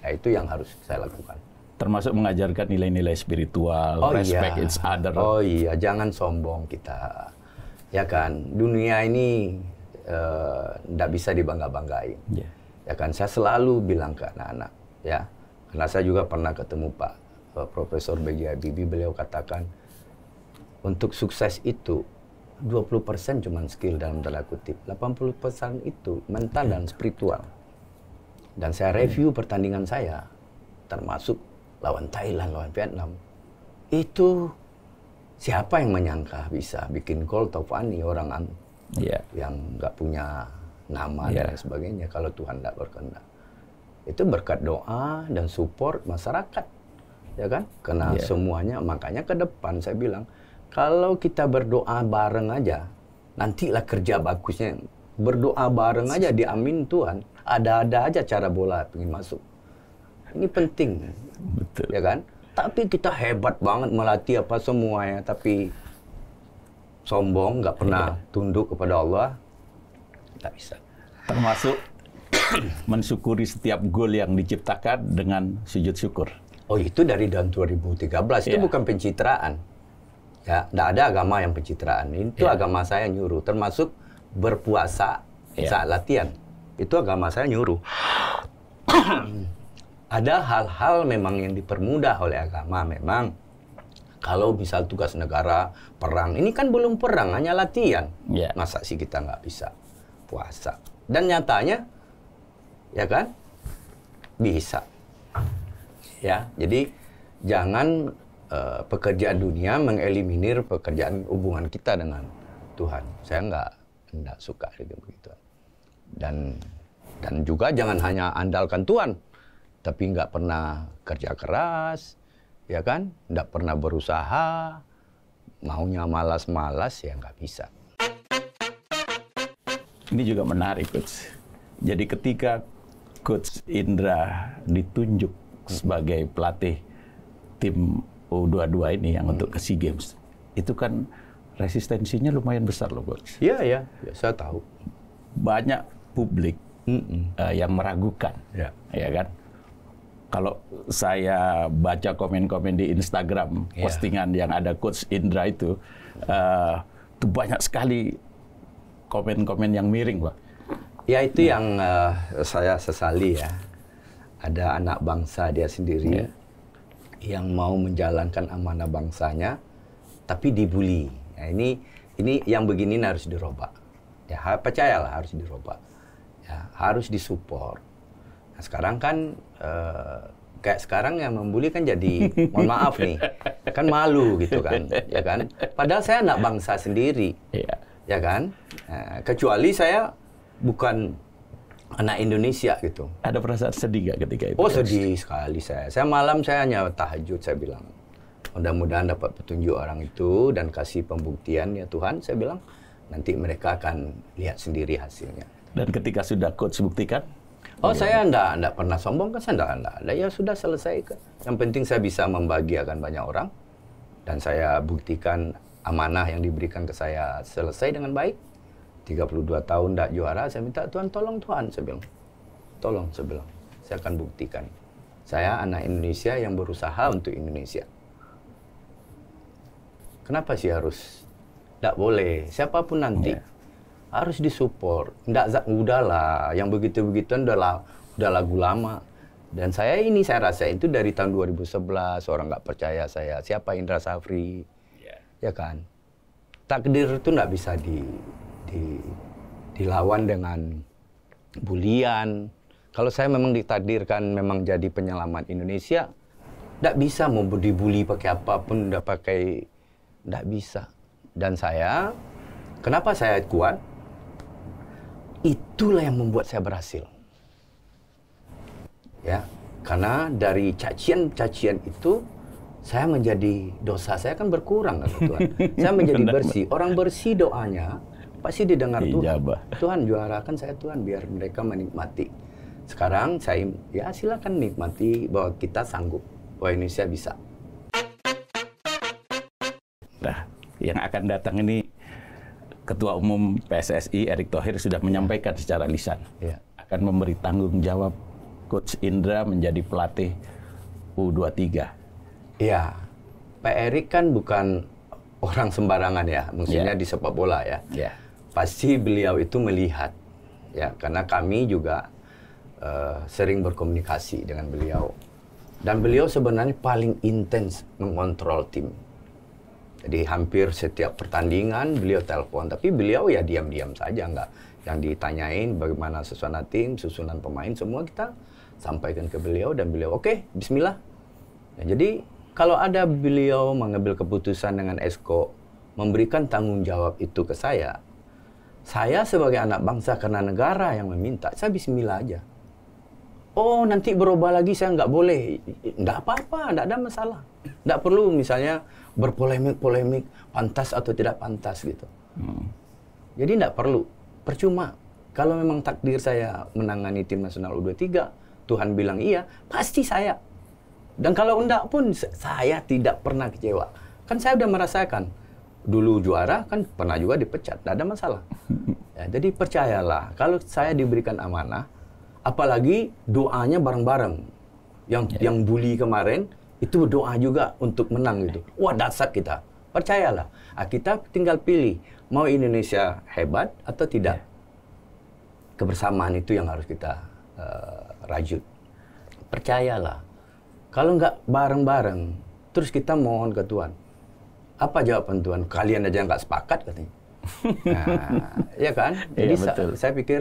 Nah, itu yang harus saya lakukan. Termasuk mengajarkan nilai-nilai spiritual, oh, respect iya. each other. Oh iya, jangan sombong kita. Ya kan, dunia ini tidak eh, uh, bisa dibangga-banggain. Yeah. Ya kan, saya selalu bilang ke anak-anak, ya. Karena saya juga pernah ketemu Pak uh, Profesor B.J. Habibie, beliau katakan, untuk sukses itu 20% cuma skill dalam tanda kutip, 80% itu mental dan spiritual. Dan saya review hmm. pertandingan saya, termasuk lawan Thailand, lawan Vietnam. Itu siapa yang menyangka bisa bikin gol Taufani orang yeah. yang nggak punya nama yeah. dan iya. sebagainya kalau Tuhan tidak berkehendak. Itu berkat doa dan support masyarakat, ya kan? Karena yeah. semuanya makanya ke depan saya bilang kalau kita berdoa bareng aja, nantilah kerja bagusnya berdoa bareng aja di amin Tuhan. Ada-ada aja cara bola pengen masuk. Ini penting. Betul. Ya kan? Tapi kita hebat banget melatih apa semuanya tapi sombong, nggak pernah ya. tunduk kepada Allah, tak bisa. Termasuk mensyukuri setiap gol yang diciptakan dengan sujud syukur. Oh itu dari tahun 2013 itu iya. bukan pencitraan. Ya, tidak ada agama yang pencitraan. Itu ya. agama saya nyuruh. Termasuk berpuasa yeah. saat latihan. Itu agama saya nyuruh. Ada hal-hal memang yang dipermudah oleh agama memang. Kalau misal tugas negara perang, ini kan belum perang, hanya latihan. Yeah. Masa sih kita nggak bisa puasa? Dan nyatanya, ya kan, bisa. Ya, jadi jangan uh, pekerjaan dunia mengeliminir pekerjaan hubungan kita dengan Tuhan. Saya nggak enggak suka gitu begitu. Dan dan juga jangan hanya andalkan Tuhan, tapi nggak pernah kerja keras, ya kan? Nggak pernah berusaha, maunya malas-malas ya nggak bisa. Ini juga menarik, Coach. Jadi ketika Coach Indra ditunjuk sebagai pelatih tim U22 ini yang hmm. untuk ke SEA Games, itu kan resistensinya lumayan besar loh Coach. Iya, ya, Ya, saya tahu. Banyak publik Uh, yang meragukan. Ya. ya kan? Kalau saya baca komen-komen di Instagram, ya. postingan yang ada Coach Indra itu, uh, itu banyak sekali komen-komen yang miring, Pak. Ya, itu nah. yang uh, saya sesali ya. Ada anak bangsa dia sendiri ya. yang mau menjalankan amanah bangsanya, tapi dibully. Nah, ini ini yang begini harus dirobak. Ya, percayalah harus dirobak. Ya, harus disupport. Nah, sekarang kan uh, kayak sekarang yang membuli kan jadi mohon maaf nih kan malu gitu kan ya kan padahal saya anak bangsa sendiri yeah. ya kan nah, kecuali saya bukan anak Indonesia gitu ada perasaan sedih gak ketika itu oh sedih sekali saya saya malam saya hanya tahajud saya bilang Mudah-mudahan dapat petunjuk orang itu dan kasih pembuktian ya Tuhan. Saya bilang nanti mereka akan lihat sendiri hasilnya. Dan ketika sudah coach buktikan? Oh saya enggak, enggak pernah sombong kan saya enggak, enggak ada. Ya sudah selesai. Yang penting saya bisa membahagiakan banyak orang. Dan saya buktikan amanah yang diberikan ke saya selesai dengan baik. 32 tahun enggak juara, saya minta Tuhan tolong Tuhan, saya bilang. Tolong, saya bilang. Saya akan buktikan. Saya anak Indonesia yang berusaha untuk Indonesia. Kenapa sih harus? Tidak boleh. Siapapun nanti yeah. harus disupport. Tidak mudah lah yang begitu begitu adalah udah lagu lama. Dan saya ini saya rasa itu dari tahun 2011 orang nggak percaya saya. Siapa Indra Safri? Yeah. Ya kan. Takdir itu nggak bisa di, di dilawan dengan bulian. Kalau saya memang ditakdirkan memang jadi penyelamat Indonesia, tidak bisa mau dibully pakai apapun, udah pakai tidak bisa. Dan saya, kenapa saya kuat? Itulah yang membuat saya berhasil. Ya, karena dari cacian-cacian itu saya menjadi dosa saya kan berkurang kan Tuhan. saya menjadi bersih. Orang bersih doanya pasti didengar Ijabah. Tuhan. Tuhan kan saya Tuhan biar mereka menikmati. Sekarang saya ya silakan nikmati bahwa kita sanggup, bahwa Indonesia bisa. yang akan datang ini Ketua Umum PSSI Erick Thohir sudah iya. menyampaikan secara lisan ya. akan memberi tanggung jawab Coach Indra menjadi pelatih U23. Ya, Pak Erick kan bukan orang sembarangan ya, maksudnya ya. di sepak bola ya. ya. Pasti beliau itu melihat ya, karena kami juga uh, sering berkomunikasi dengan beliau dan beliau sebenarnya paling intens mengontrol tim di hampir setiap pertandingan beliau telepon tapi beliau ya diam-diam saja enggak yang ditanyain bagaimana susunan tim susunan pemain semua kita sampaikan ke beliau dan beliau oke okay, Bismillah ya, jadi kalau ada beliau mengambil keputusan dengan esko memberikan tanggung jawab itu ke saya saya sebagai anak bangsa karena negara yang meminta saya Bismillah aja oh nanti berubah lagi saya nggak boleh nggak apa-apa nggak ada masalah nggak perlu misalnya berpolemik-polemik pantas atau tidak pantas gitu. Hmm. Jadi tidak perlu, percuma. Kalau memang takdir saya menangani tim nasional U23, Tuhan bilang iya, pasti saya. Dan kalau enggak pun saya tidak pernah kecewa. Kan saya sudah merasakan dulu juara kan pernah juga dipecat, tidak ada masalah. Ya, jadi percayalah, kalau saya diberikan amanah, apalagi doanya bareng-bareng. Yang yeah. yang bully kemarin, itu doa juga untuk menang itu Wah dasar kita. Percayalah. Nah, kita tinggal pilih mau Indonesia hebat atau tidak. Ya. Kebersamaan itu yang harus kita uh, rajut. Percayalah. Kalau nggak bareng-bareng, terus kita mohon ke Tuhan. Apa jawaban Tuhan? Kalian aja nggak sepakat katanya. Nah, ya kan? Iya, Jadi iya, betul. Sa saya pikir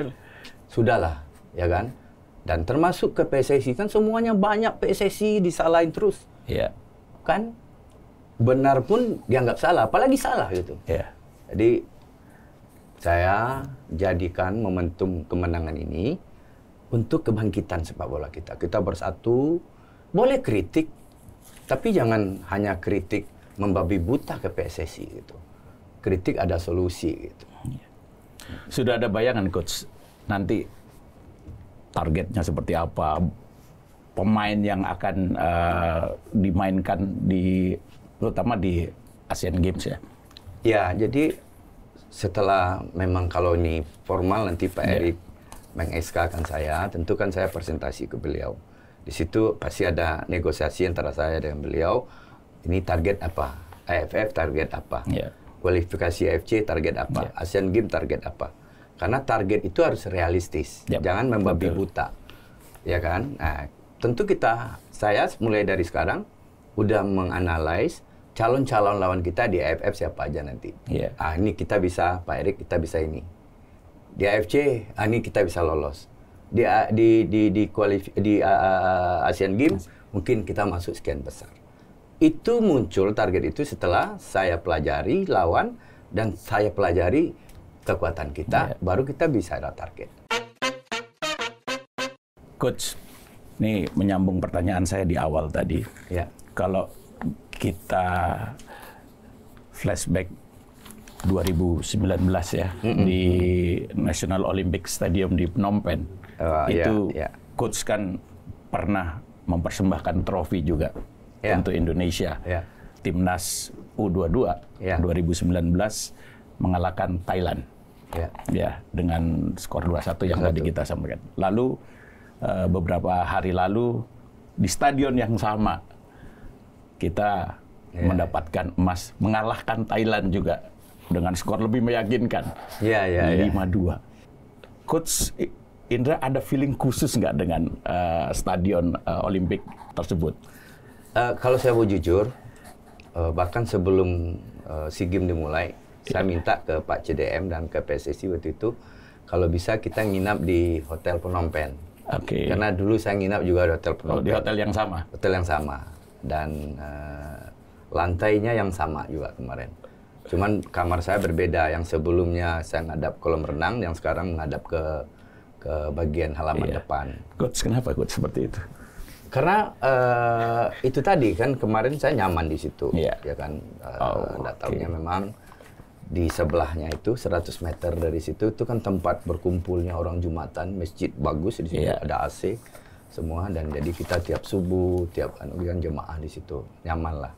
sudahlah, ya kan? Dan termasuk ke PSSI kan semuanya banyak PSSI disalahin terus. ya Yeah. Kan benar pun dianggap salah, apalagi salah gitu. ya Yeah. Jadi saya jadikan momentum kemenangan ini untuk kebangkitan sepak bola kita. Kita bersatu, boleh kritik, tapi jangan hanya kritik membabi buta ke PSSI gitu. Kritik ada solusi gitu. Iya. Sudah ada bayangan coach nanti targetnya seperti apa, pemain yang akan uh, dimainkan di terutama di Asian Games ya. Ya, jadi setelah memang kalau ini formal nanti Pak yeah. Erik akan saya, tentu kan saya presentasi ke beliau. Di situ pasti ada negosiasi antara saya dengan beliau. Ini target apa? AFF target apa? Yeah. Kualifikasi AFC target apa? Yeah. ASEAN Games target apa? Karena target itu harus realistis, yep. jangan membabi Betul. buta, ya kan? Nah, tentu kita, saya mulai dari sekarang udah menganalisis calon-calon lawan kita di AFF siapa aja nanti. Yeah. Ah ini kita bisa, Pak Erik kita bisa ini. Di AFC, ah ini kita bisa lolos. Di di di di, kualif, di uh, Asian Games mungkin kita masuk sekian besar. Itu muncul target itu setelah saya pelajari lawan dan saya pelajari kekuatan kita, yeah. baru kita bisa ada target. Coach, ini menyambung pertanyaan saya di awal tadi. Yeah. Kalau kita flashback 2019 ya mm -hmm. di National Olympic Stadium di Phnom Penh. Uh, itu yeah, yeah. coach kan pernah mempersembahkan trofi juga yeah. untuk Indonesia. Yeah. Timnas U22 yeah. 2019 mengalahkan Thailand. Ya, ya dengan skor 2-1 yang tadi kita sampaikan. Lalu eh, beberapa hari lalu di stadion yang sama kita yeah. mendapatkan emas, mengalahkan Thailand juga dengan skor lebih meyakinkan. yeah, yeah, 5-2. Coach Indra ada feeling khusus nggak dengan uh, stadion uh, Olimpik tersebut? Uh, kalau saya mau jujur, uh, bahkan sebelum uh, SEA Games dimulai, saya minta ke Pak CDM dan ke PSSI waktu itu kalau bisa kita nginap di Hotel Penompen Oke. Okay. Karena dulu saya nginap juga di Hotel Penompen Oh, di hotel yang sama. Hotel yang sama dan uh, lantainya yang sama juga kemarin. Cuman kamar saya berbeda. Yang sebelumnya saya ngadap kolam renang, yang sekarang ngadap ke ke bagian halaman iya. depan. Coach, kenapa coach seperti itu? Karena uh, itu tadi kan kemarin saya nyaman di situ, yeah. ya kan. Uh, oh, datangnya okay. memang di sebelahnya itu 100 meter dari situ itu kan tempat berkumpulnya orang jumatan masjid bagus di sini iya. yeah. ada AC semua dan jadi kita tiap subuh tiap anu kan jemaah di situ nyaman lah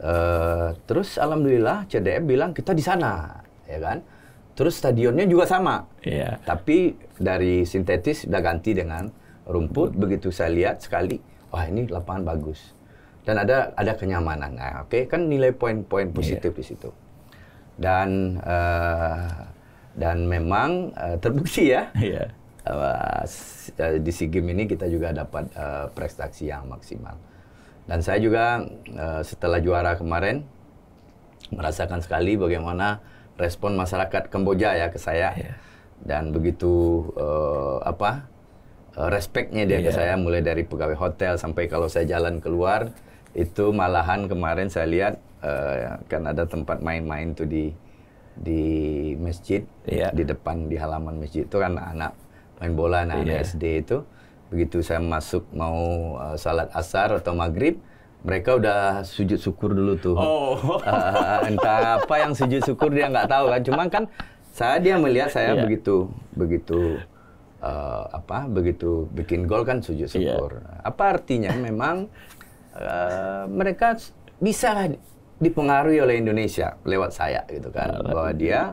uh, terus alhamdulillah CDM bilang kita di sana ya kan terus stadionnya juga sama yeah. tapi dari sintetis udah ganti dengan rumput mm. begitu saya lihat sekali wah ini lapangan bagus dan ada ada kenyamanan nah, oke okay? kan nilai poin-poin positif yeah. di situ dan uh, dan memang uh, terbukti ya. Yeah. Iya. Uh, eh, di SEA Games ini kita juga dapat uh, prestasi yang maksimal. Dan saya juga uh, setelah juara kemarin merasakan sekali bagaimana respon masyarakat Kamboja ya ke saya. Yeah. Dan begitu uh, apa? Uh, respeknya dia yeah. ke iya. saya mulai dari pegawai hotel sampai kalau saya jalan keluar itu malahan kemarin saya lihat kan ada tempat main-main tuh di di masjid yeah. di depan di halaman masjid itu kan anak main bola anak, yeah. SD itu begitu saya masuk mau uh, salat asar atau maghrib mereka udah sujud syukur dulu tuh oh. uh, entah apa yang sujud syukur dia nggak tahu kan cuma kan saya dia melihat saya yeah. begitu begitu uh, apa begitu bikin gol kan sujud iya. syukur yeah. apa artinya memang uh, mereka bisa dipengaruhi oleh Indonesia lewat saya gitu kan bahwa dia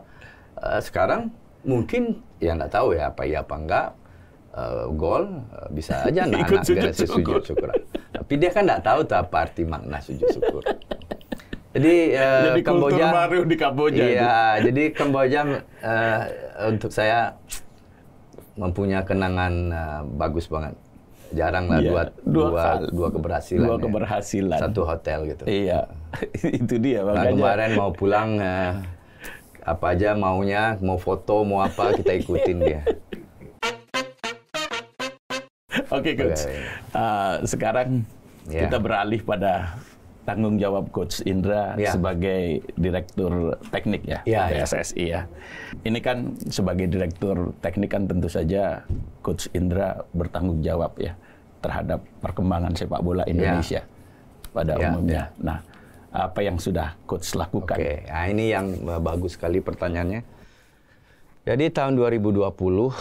uh, sekarang mungkin ya nggak tahu ya apa ya apa enggak uh, eh, gol uh, bisa aja anak-anak sujud, sujud syukur tapi dia kan nggak tahu tuh apa arti makna sujud syukur jadi, uh, jadi Kamboja baru di Kamboja iya itu. jadi Kamboja uh, untuk saya mempunyai kenangan uh, bagus banget jarang lah iya, dua, dua, dua keberhasilan. Dua ya. keberhasilan. Ya. Satu hotel gitu. Iya, itu dia nah, makanya. Nah, kemarin mau pulang eh, apa aja maunya, mau foto, mau apa kita ikutin dia. Oke okay, coach, okay. Uh, eh, sekarang yeah. kita beralih pada tanggung jawab Coach Indra ya. sebagai direktur teknik ya, ya PSSI ya. ya. Ini kan sebagai direktur teknik kan tentu saja Coach Indra bertanggung jawab ya terhadap perkembangan sepak bola ya. Indonesia ya. pada ya, umumnya. Ya. Nah, apa yang sudah coach lakukan? Oke, nah ini yang eh, bagus sekali pertanyaannya. Jadi tahun 2020 uh, eh,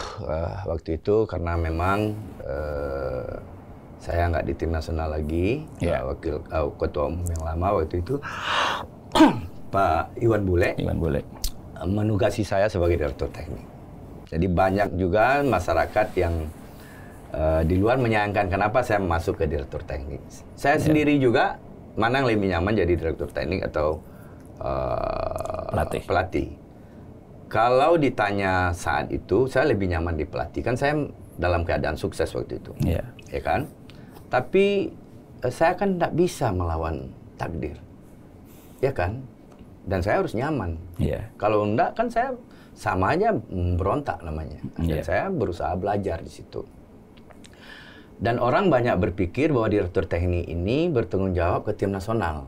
waktu itu karena memang uh, saya nggak di tim nasional lagi yeah. Iya. uh, wakil uh, ketua umum yang lama waktu itu Pak Iwan Bule Iwan Bule menugasi saya sebagai direktur teknik jadi banyak juga masyarakat yang uh, di luar menyayangkan kenapa saya masuk ke direktur teknik saya yeah. sendiri juga mana yang lebih nyaman jadi direktur teknik atau uh, pelatih pelatih kalau ditanya saat itu saya lebih nyaman di pelatih kan saya dalam keadaan sukses waktu itu yeah. ya iya kan tapi eh, saya kan tidak bisa melawan takdir, ya kan? Dan saya harus nyaman. Yeah. Kalau enggak kan saya sama aja berontak namanya. Dan yeah. saya berusaha belajar di situ. Dan orang banyak berpikir bahwa direktur teknik ini bertanggung jawab ke tim nasional.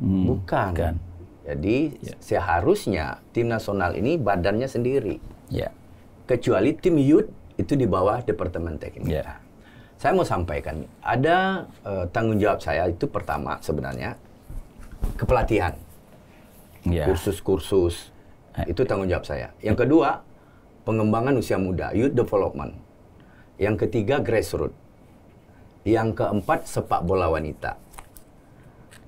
Hmm, Bukan. Kan. Jadi yeah. seharusnya tim nasional ini badannya sendiri. Yeah. Kecuali tim youth itu di bawah departemen teknik. Yeah. Saya mau sampaikan, ada uh, tanggung jawab saya itu pertama sebenarnya kepelatihan. kursus iya. Kursus-kursus eh. itu tanggung jawab saya. Yang kedua, pengembangan usia muda, youth development. Yang ketiga, grassroots. Yang keempat, sepak bola wanita.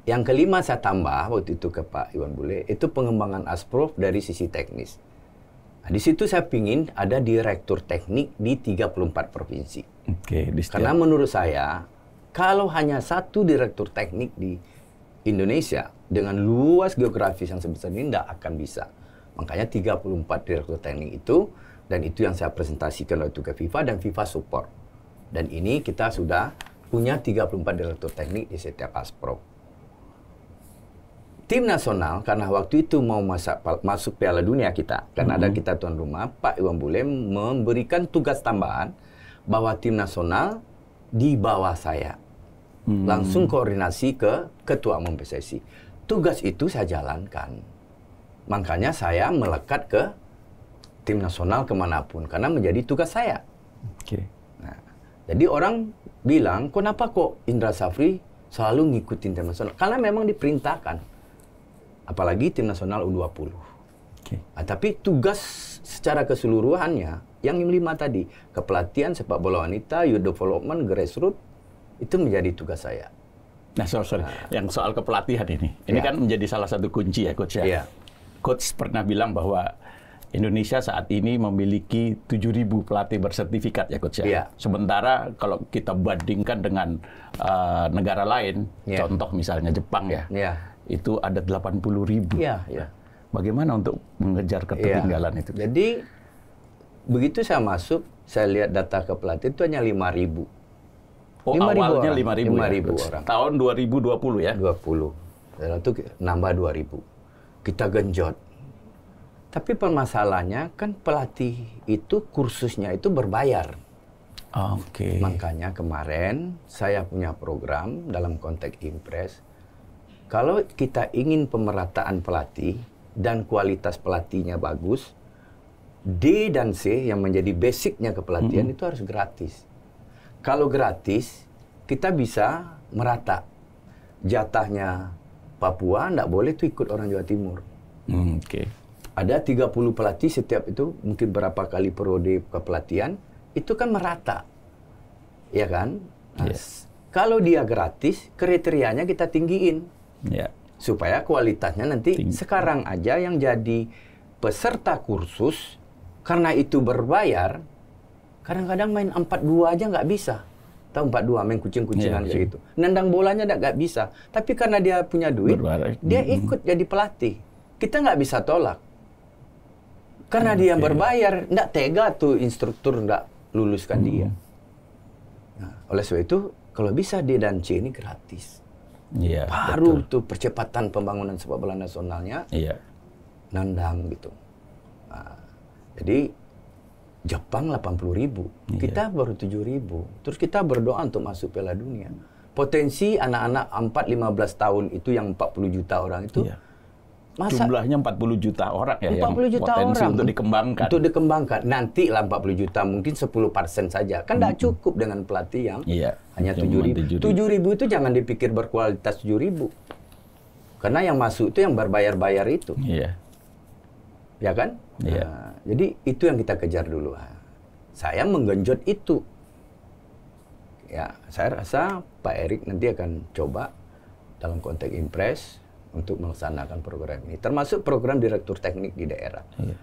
Yang kelima saya tambah waktu itu ke Pak Iwan Bule, itu pengembangan ASPROF dari sisi teknis. Nah, di situ saya pingin ada direktur teknik di 34 provinsi. Oke, okay, Karena menurut saya, kalau hanya satu direktur teknik di Indonesia, dengan luas geografis yang sebesar ini tidak akan bisa. Makanya 34 direktur teknik itu, dan itu yang saya presentasikan waktu ke FIFA, dan FIFA support. Dan ini kita sudah punya 34 direktur teknik di setiap ASPRO tim nasional karena waktu itu mau masa, masuk Piala Dunia kita karena mm -hmm. ada mm-hmm. kita tuan rumah Pak Iwan Bule memberikan tugas tambahan bahwa tim nasional di bawah saya mm langsung koordinasi ke ketua umum PSSI tugas itu saya jalankan makanya saya melekat ke tim nasional kemanapun karena menjadi tugas saya okay. nah, jadi orang bilang kenapa kok Indra Safri selalu ngikutin tim nasional karena memang diperintahkan apalagi tim nasional U20. Okay. Nah, tapi tugas secara keseluruhannya yang lima tadi, kepelatihan sepak bola wanita, youth development, grassroots itu menjadi tugas saya. Nah, sorry, sorry. Nah, yang soal kepelatihan ini. Ini ya. kan menjadi salah satu kunci ya, coach ya. ya. Coach pernah bilang bahwa Indonesia saat ini memiliki 7.000 pelatih bersertifikat ya coach ya. Yeah. Sementara kalau kita bandingkan dengan uh, negara lain, yeah. contoh misalnya Jepang ya, Iya itu ada 80 ribu. Ya, ya. Bagaimana untuk mengejar ketertinggalan ya. itu? Jadi begitu saya masuk, saya lihat data kepelatihan itu hanya 5 ribu. Oh, 5 awalnya ribu orang. 5 ribu, 5 ribu ya? orang. Tahun 2020 ya? 20. Dan itu nambah 2 ribu. Kita genjot. Tapi permasalahannya kan pelatih itu kursusnya itu berbayar. Ah, oke. Okay. Makanya kemarin saya punya program dalam konteks impres kalau kita ingin pemerataan pelatih dan kualitas pelatihnya bagus, D dan C yang menjadi basicnya kepelatihan mm -hmm. itu harus gratis. Kalau gratis, kita bisa merata. Jatahnya Papua tidak boleh tuh ikut orang Jawa Timur. Mm, Oke. Okay. Ada 30 pelatih setiap itu mungkin berapa kali periode kepelatihan itu kan merata. Ya kan? Nah, iya. Kalau dia gratis, kriterianya kita tinggiin Yeah. Supaya kualitasnya nanti Tinggi. sekarang aja yang jadi peserta kursus karena itu berbayar, kadang-kadang main 4-2 aja nggak bisa. Tahu 4-2 main kucing-kucingan yeah, yeah. gitu. Nendang bolanya nggak bisa. Tapi karena dia punya duit, dia ikut jadi pelatih. Kita nggak bisa tolak. Karena okay. Mm, dia yang iya. berbayar, nggak tega tuh instruktur nggak luluskan hmm. dia. Nah, oleh sebab itu, kalau bisa D dan C ini gratis yeah, baru betul. tuh percepatan pembangunan sepak bola nasionalnya yeah. nandang gitu. Nah, jadi Jepang 80 ribu, yeah. kita baru 7 ribu. Terus kita berdoa untuk masuk Piala Dunia. Potensi anak-anak 4-15 tahun itu yang 40 juta orang itu yeah Masa? Jumlahnya 40 juta orang ya 40 yang juta potensi orang. untuk dikembangkan. Untuk dikembangkan. Nanti lah 40 juta mungkin 10 persen saja. Kan tidak mm -hmm. cukup dengan pelatih yang iya, hanya 7 ribu. 7 ribu itu jangan dipikir berkualitas 7 ribu. Karena yang masuk itu yang berbayar-bayar itu. Iya. Ya kan? Iya. Nah, jadi itu yang kita kejar dulu. Saya menggenjot itu. Ya, saya rasa Pak Erik nanti akan coba dalam konteks impres untuk melaksanakan program ini. Termasuk program direktur teknik di daerah. Iya.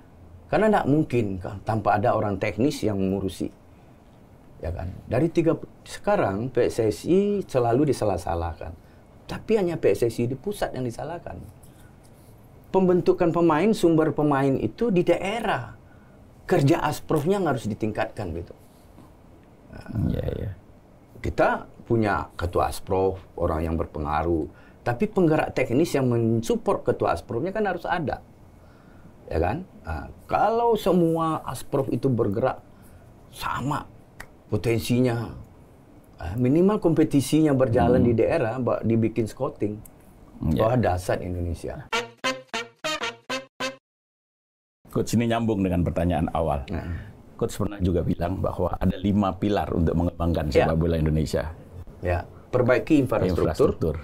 Karena tidak mungkin kan tanpa ada orang teknis yang mengurusi. Ya kan? Dari tiga sekarang PSSI selalu disalah-salahkan. Tapi hanya PSSI di pusat yang disalahkan. Pembentukan pemain, sumber pemain itu di daerah. Kerja asprofnya harus ditingkatkan gitu. Nah, iya, iya. Kita punya ketua asprof, orang yang berpengaruh tapi penggerak teknis yang mensupport ketua asprofnya kan harus ada, ya kan? Nah, kalau semua asprof itu bergerak sama potensinya, eh, minimal kompetisinya berjalan hmm. di daerah, dibikin scouting hmm, ya. bahwa yeah. dasar Indonesia. Coach ini nyambung dengan pertanyaan awal. Nah. Coach pernah juga bilang bahwa ada lima pilar untuk mengembangkan sepak yeah. bola Indonesia. Ya, yeah. perbaiki infrastruktur, infrastruktur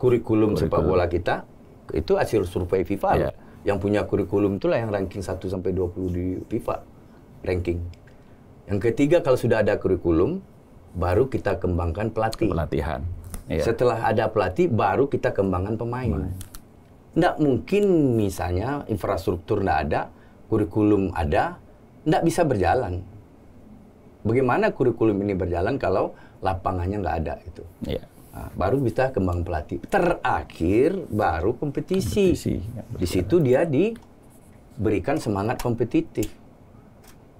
kurikulum, sepak bola kita itu hasil survei FIFA yeah. Yang punya kurikulum itulah yang ranking 1 sampai 20 di FIFA ranking. Yang ketiga kalau sudah ada kurikulum baru kita kembangkan pelatih. Pelatihan. Yeah. Setelah ada pelatih baru kita kembangkan pemain. Nggak mungkin misalnya infrastruktur tidak ada, kurikulum ada, nggak bisa berjalan. Bagaimana kurikulum ini berjalan kalau lapangannya nggak ada itu? Yeah Nah, baru bisa kembang pelatih. Terakhir baru kompetisi. kompetisi. Ya, di situ dia diberikan semangat kompetitif,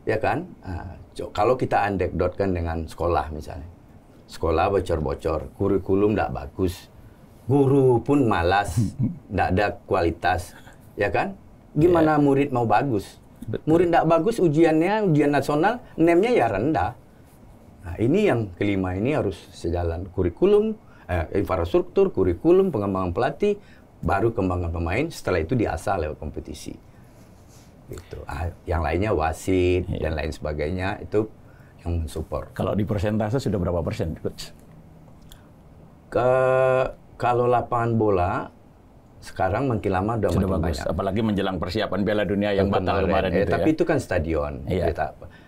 ya kan? Nah, kalau kita andekdotkan dengan sekolah misalnya, sekolah bocor-bocor, kurikulum tidak bagus, guru pun malas, tidak ada kualitas, ya kan? Gimana yeah. murid mau bagus? Betul. Murid tidak bagus ujiannya, ujian nasional, nemnya ya rendah. Nah, ini yang kelima ini harus sejalan kurikulum, eh, infrastruktur, kurikulum, pengembangan pelatih, baru kembangkan pemain. Setelah itu diasah lewat kompetisi. Gitu. Ah, yang lainnya wasit iya. dan lain sebagainya itu yang mensupport. Kalau di persentase sudah berapa persen, coach? Ke kalau lapangan bola sekarang makin lama sudah makin bagus. banyak. Apalagi menjelang persiapan Piala Dunia yang kemarin, batal kemarin eh, itu. Ya. Tapi ya. itu kan stadion. Iya.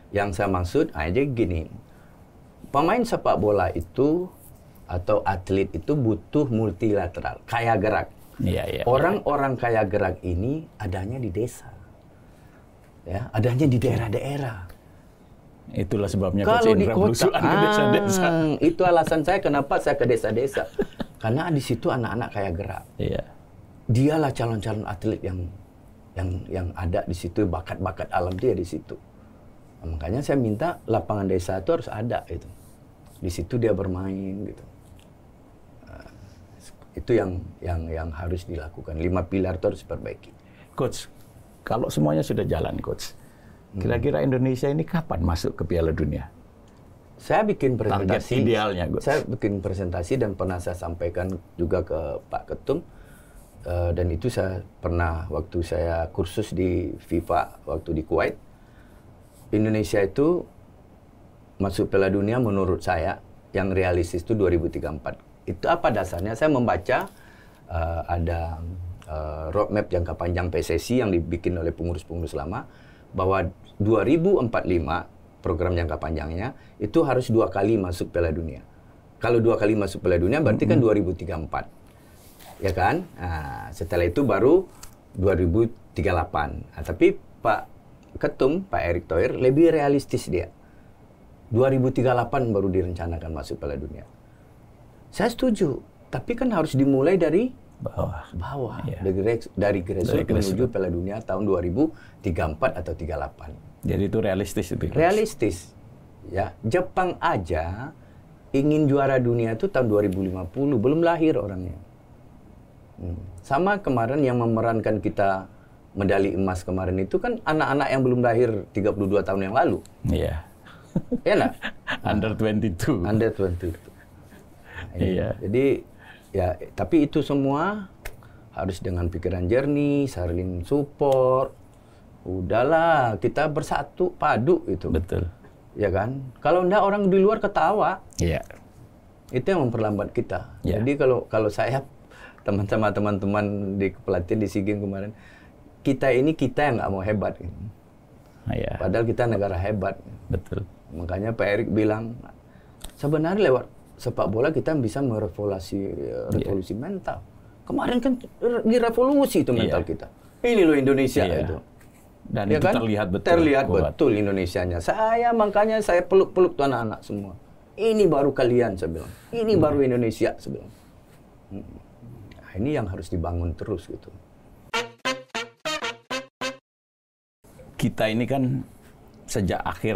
yang saya maksud aja ah, gini, pemain sepak bola itu atau atlet itu butuh multilateral, kaya gerak. Orang-orang iya, iya. yeah, Orang-orang kaya gerak ini adanya di desa. Ya, adanya di daerah-daerah. Itulah sebabnya kalau di kota, ah, ke desa-desa. Itu alasan saya kenapa saya ke desa-desa. Karena di situ anak-anak kaya gerak. Yeah. Dialah calon-calon atlet yang yang yang ada di situ bakat-bakat alam dia di situ. makanya saya minta lapangan desa itu harus ada itu. Di situ dia bermain gitu. Itu yang yang yang harus dilakukan. Lima pilar itu harus diperbaiki. Coach, kalau semuanya sudah jalan, coach. Hmm. Kira-kira Indonesia ini kapan masuk ke Piala Dunia? Saya bikin presentasi. idealnya, coach. Saya bikin presentasi dan pernah saya sampaikan juga ke Pak Ketum. Eh, dan itu saya pernah waktu saya kursus di FIFA waktu di Kuwait. Indonesia itu masuk Piala Dunia menurut saya yang realistis itu 2034 itu apa dasarnya? Saya membaca uh, ada uh, roadmap jangka panjang PSSI yang dibikin oleh pengurus-pengurus lama bahwa 2045 program jangka panjangnya itu harus dua kali masuk Piala Dunia. Kalau dua kali masuk Piala Dunia berarti kan 2034. Mm-hmm. Ya kan? Nah, setelah itu baru 2038. Nah, tapi Pak Ketum, Pak Erick Thohir lebih realistis dia. 2038 baru direncanakan masuk Piala Dunia. Saya setuju, tapi kan harus dimulai dari bawah. Bawah. Ya. Dari, dari grassroots menuju Piala Dunia tahun 2034 atau 38. Jadi itu realistis itu. Realistis. Ya, Jepang aja ingin juara dunia itu tahun 2050, belum lahir orangnya. Hmm. Sama kemarin yang memerankan kita medali emas kemarin itu kan anak-anak yang belum lahir 32 tahun yang lalu. Iya. Yeah. Iya Under 22. Under 22. Iya. iya. Jadi ya tapi itu semua harus dengan pikiran jernih, saling support. Udahlah, kita bersatu padu itu. Betul. Ya kan? Kalau enggak orang di luar ketawa. Iya. Itu yang memperlambat kita. Iya. Jadi kalau kalau saya teman sama teman-teman di pelatihan di SEA kemarin, kita ini kita yang nggak mau hebat. Gitu. Ah, iya. Padahal kita negara hebat. Betul. Makanya Pak Erik bilang, sebenarnya lewat sepak bola kita bisa merevolusi eh, iya. revolusi yeah. mental. Kemarin kan direvolusi itu mental yeah. kita. Ini loh Indonesia yeah. itu. Dan ya itu kan? terlihat betul. Terlihat kuat. betul Indonesianya. Saya makanya saya peluk-peluk tuan anak semua. Ini baru kalian sebelum. Ini hmm. baru Indonesia sebelum. Hmm. Nah, ini yang harus dibangun terus gitu. Kita ini kan sejak akhir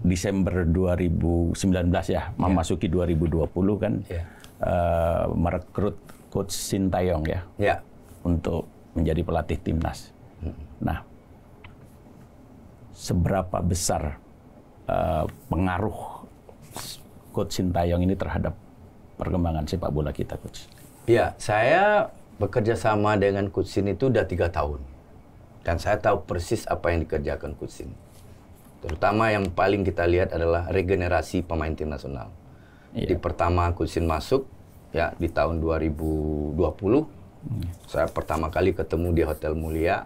Desember 2019 ya, iya. memasuki 2020 kan yeah. Iya. uh, merekrut coach Sintayong ya yeah. untuk menjadi pelatih timnas. Hmm. Nah, seberapa besar uh, pengaruh coach Sintayong ini terhadap perkembangan sepak bola kita, coach? Ya, saya bekerja sama dengan coach Sin itu udah tiga tahun, dan saya tahu persis apa yang dikerjakan coach Sin Terutama yang paling kita lihat adalah regenerasi pemain tim nasional. Yeah. Di pertama Kusin masuk ya di tahun 2020 yeah. Hmm. saya pertama kali ketemu di Hotel Mulia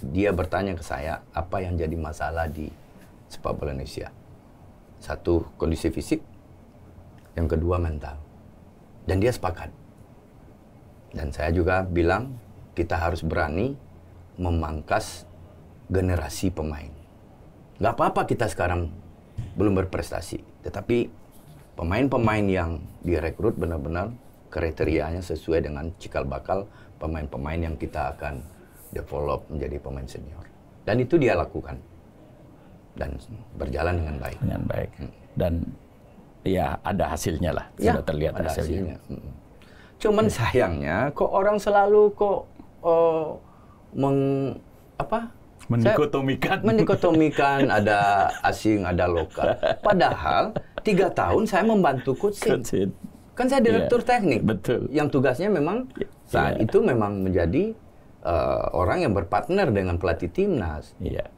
dia bertanya ke saya apa yang jadi masalah di sepak bola Indonesia. Satu kondisi fisik, yang kedua mental. Dan dia sepakat. Dan saya juga bilang kita harus berani memangkas generasi pemain nggak apa-apa kita sekarang belum berprestasi, tetapi pemain-pemain yang direkrut benar-benar kriterianya sesuai dengan cikal bakal pemain-pemain yang kita akan develop menjadi pemain senior. Dan itu dia lakukan dan berjalan dengan baik. Dengan baik. Hmm. Dan ya ada hasilnya lah, ya, sudah terlihat ada hasilnya. hasilnya. Hmm. Cuman sayangnya kok orang selalu kok uh, meng apa Mendikotomikan. Saya, mendikotomikan ada asing, ada lokal. Padahal tiga tahun saya membantu kutsin Kan saya direktur yeah. teknik. Betul. Yang tugasnya memang iya. saat yeah. itu memang menjadi uh, orang yang berpartner dengan pelatih timnas. Iya. Yeah.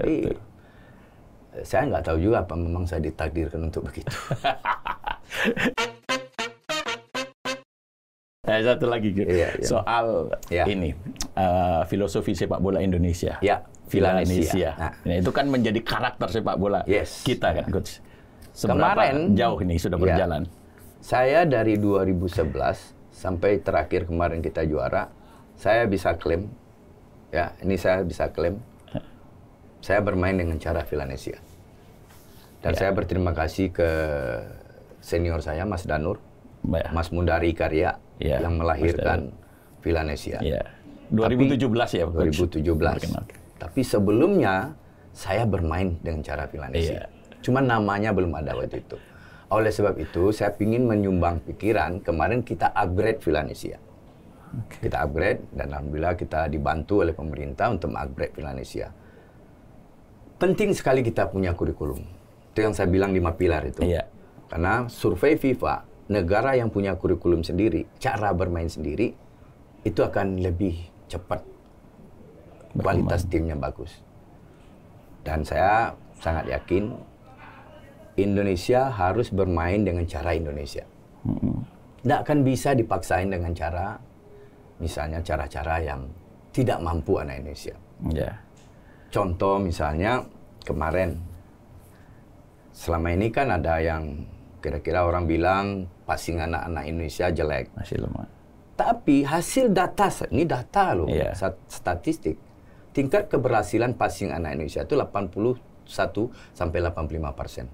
Betul. Eh, saya nggak tahu juga apa memang saya ditakdirkan untuk begitu. Nah, satu lagi gitu. Yeah, yeah. Soal yeah. ini uh, filosofi sepak bola Indonesia. Ya, yeah. Indonesia. Nah. nah, itu kan menjadi karakter sepak bola yes. kita kan, coach. Seberapa kemarin jauh ini sudah iya. berjalan. Yeah. Saya dari 2011 sampai terakhir kemarin kita juara, saya bisa klaim ya, ini saya bisa klaim saya bermain dengan cara Filanesia. Dan yeah. saya berterima kasih ke senior saya Mas Danur, yeah. Mas Mundari Karya yeah, yang melahirkan Filanesia. Yeah. 2017 Tapi, ya, Coach? 2017. Okay. Tapi sebelumnya saya bermain dengan cara Filanesia. Yeah. Cuma namanya belum ada waktu itu. Oleh sebab itu, saya ingin menyumbang pikiran. Kemarin kita upgrade Filanesia. Okay. Kita upgrade dan alhamdulillah kita dibantu oleh pemerintah untuk upgrade Filanesia. Penting sekali kita punya kurikulum. Itu yang saya bilang lima pilar itu. Yeah. Karena survei FIFA negara yang punya kurikulum sendiri, cara bermain sendiri, itu akan lebih cepat kualitas timnya bagus. Dan saya sangat yakin Indonesia harus bermain dengan cara Indonesia. Tidak akan bisa dipaksain dengan cara, misalnya cara-cara yang tidak mampu anak Indonesia. Yeah. Contoh misalnya kemarin, selama ini kan ada yang Kira-kira orang bilang passing anak-anak Indonesia jelek. Masih lemah. Tapi hasil data, ini data loh, yeah. statistik. Tingkat keberhasilan passing anak Indonesia itu 81 sampai 85 persen.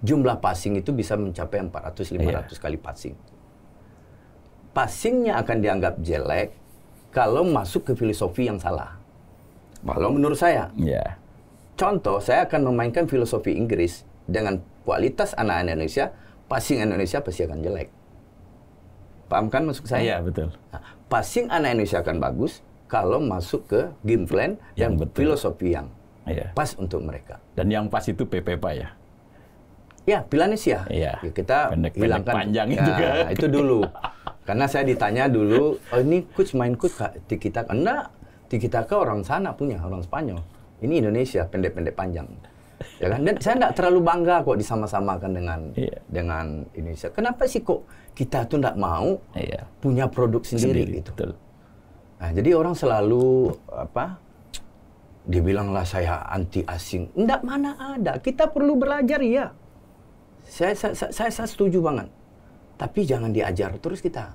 Jumlah passing itu bisa mencapai 400-500 yeah. kali passing. Passingnya akan dianggap jelek kalau masuk ke filosofi yang salah. Kalau iya. menurut saya. Yeah. Contoh, saya akan memainkan filosofi Inggris dengan kualitas anak-anak Indonesia passing Indonesia pasti akan jelek. Paham kan masuk saya? Iya, betul. Nah, passing anak Indonesia akan bagus kalau masuk ke game plan yang dan betul. filosofi yang iya. pas untuk mereka. Dan yang pas itu PP Pak ya? Ya, pilihannya sih ya. Iya. ya kita pendek, -pendek hilangkan. panjang nah, itu kan. Itu dulu. Karena saya ditanya dulu, oh ini coach main coach Tiki Taka. Enggak, Tiki Taka orang sana punya, orang Spanyol. Ini Indonesia, pendek-pendek panjang ya kan? Dan saya tidak terlalu bangga kok disama-samakan dengan yeah. dengan Indonesia. Kenapa sih kok kita tuh tidak mau yeah. punya produk sendiri, sendiri gitu? Betul. Nah, jadi orang selalu apa? Dibilanglah saya anti asing. tidak mana ada. Kita perlu belajar ya. Saya saya, saya saya setuju banget. Tapi jangan diajar terus kita.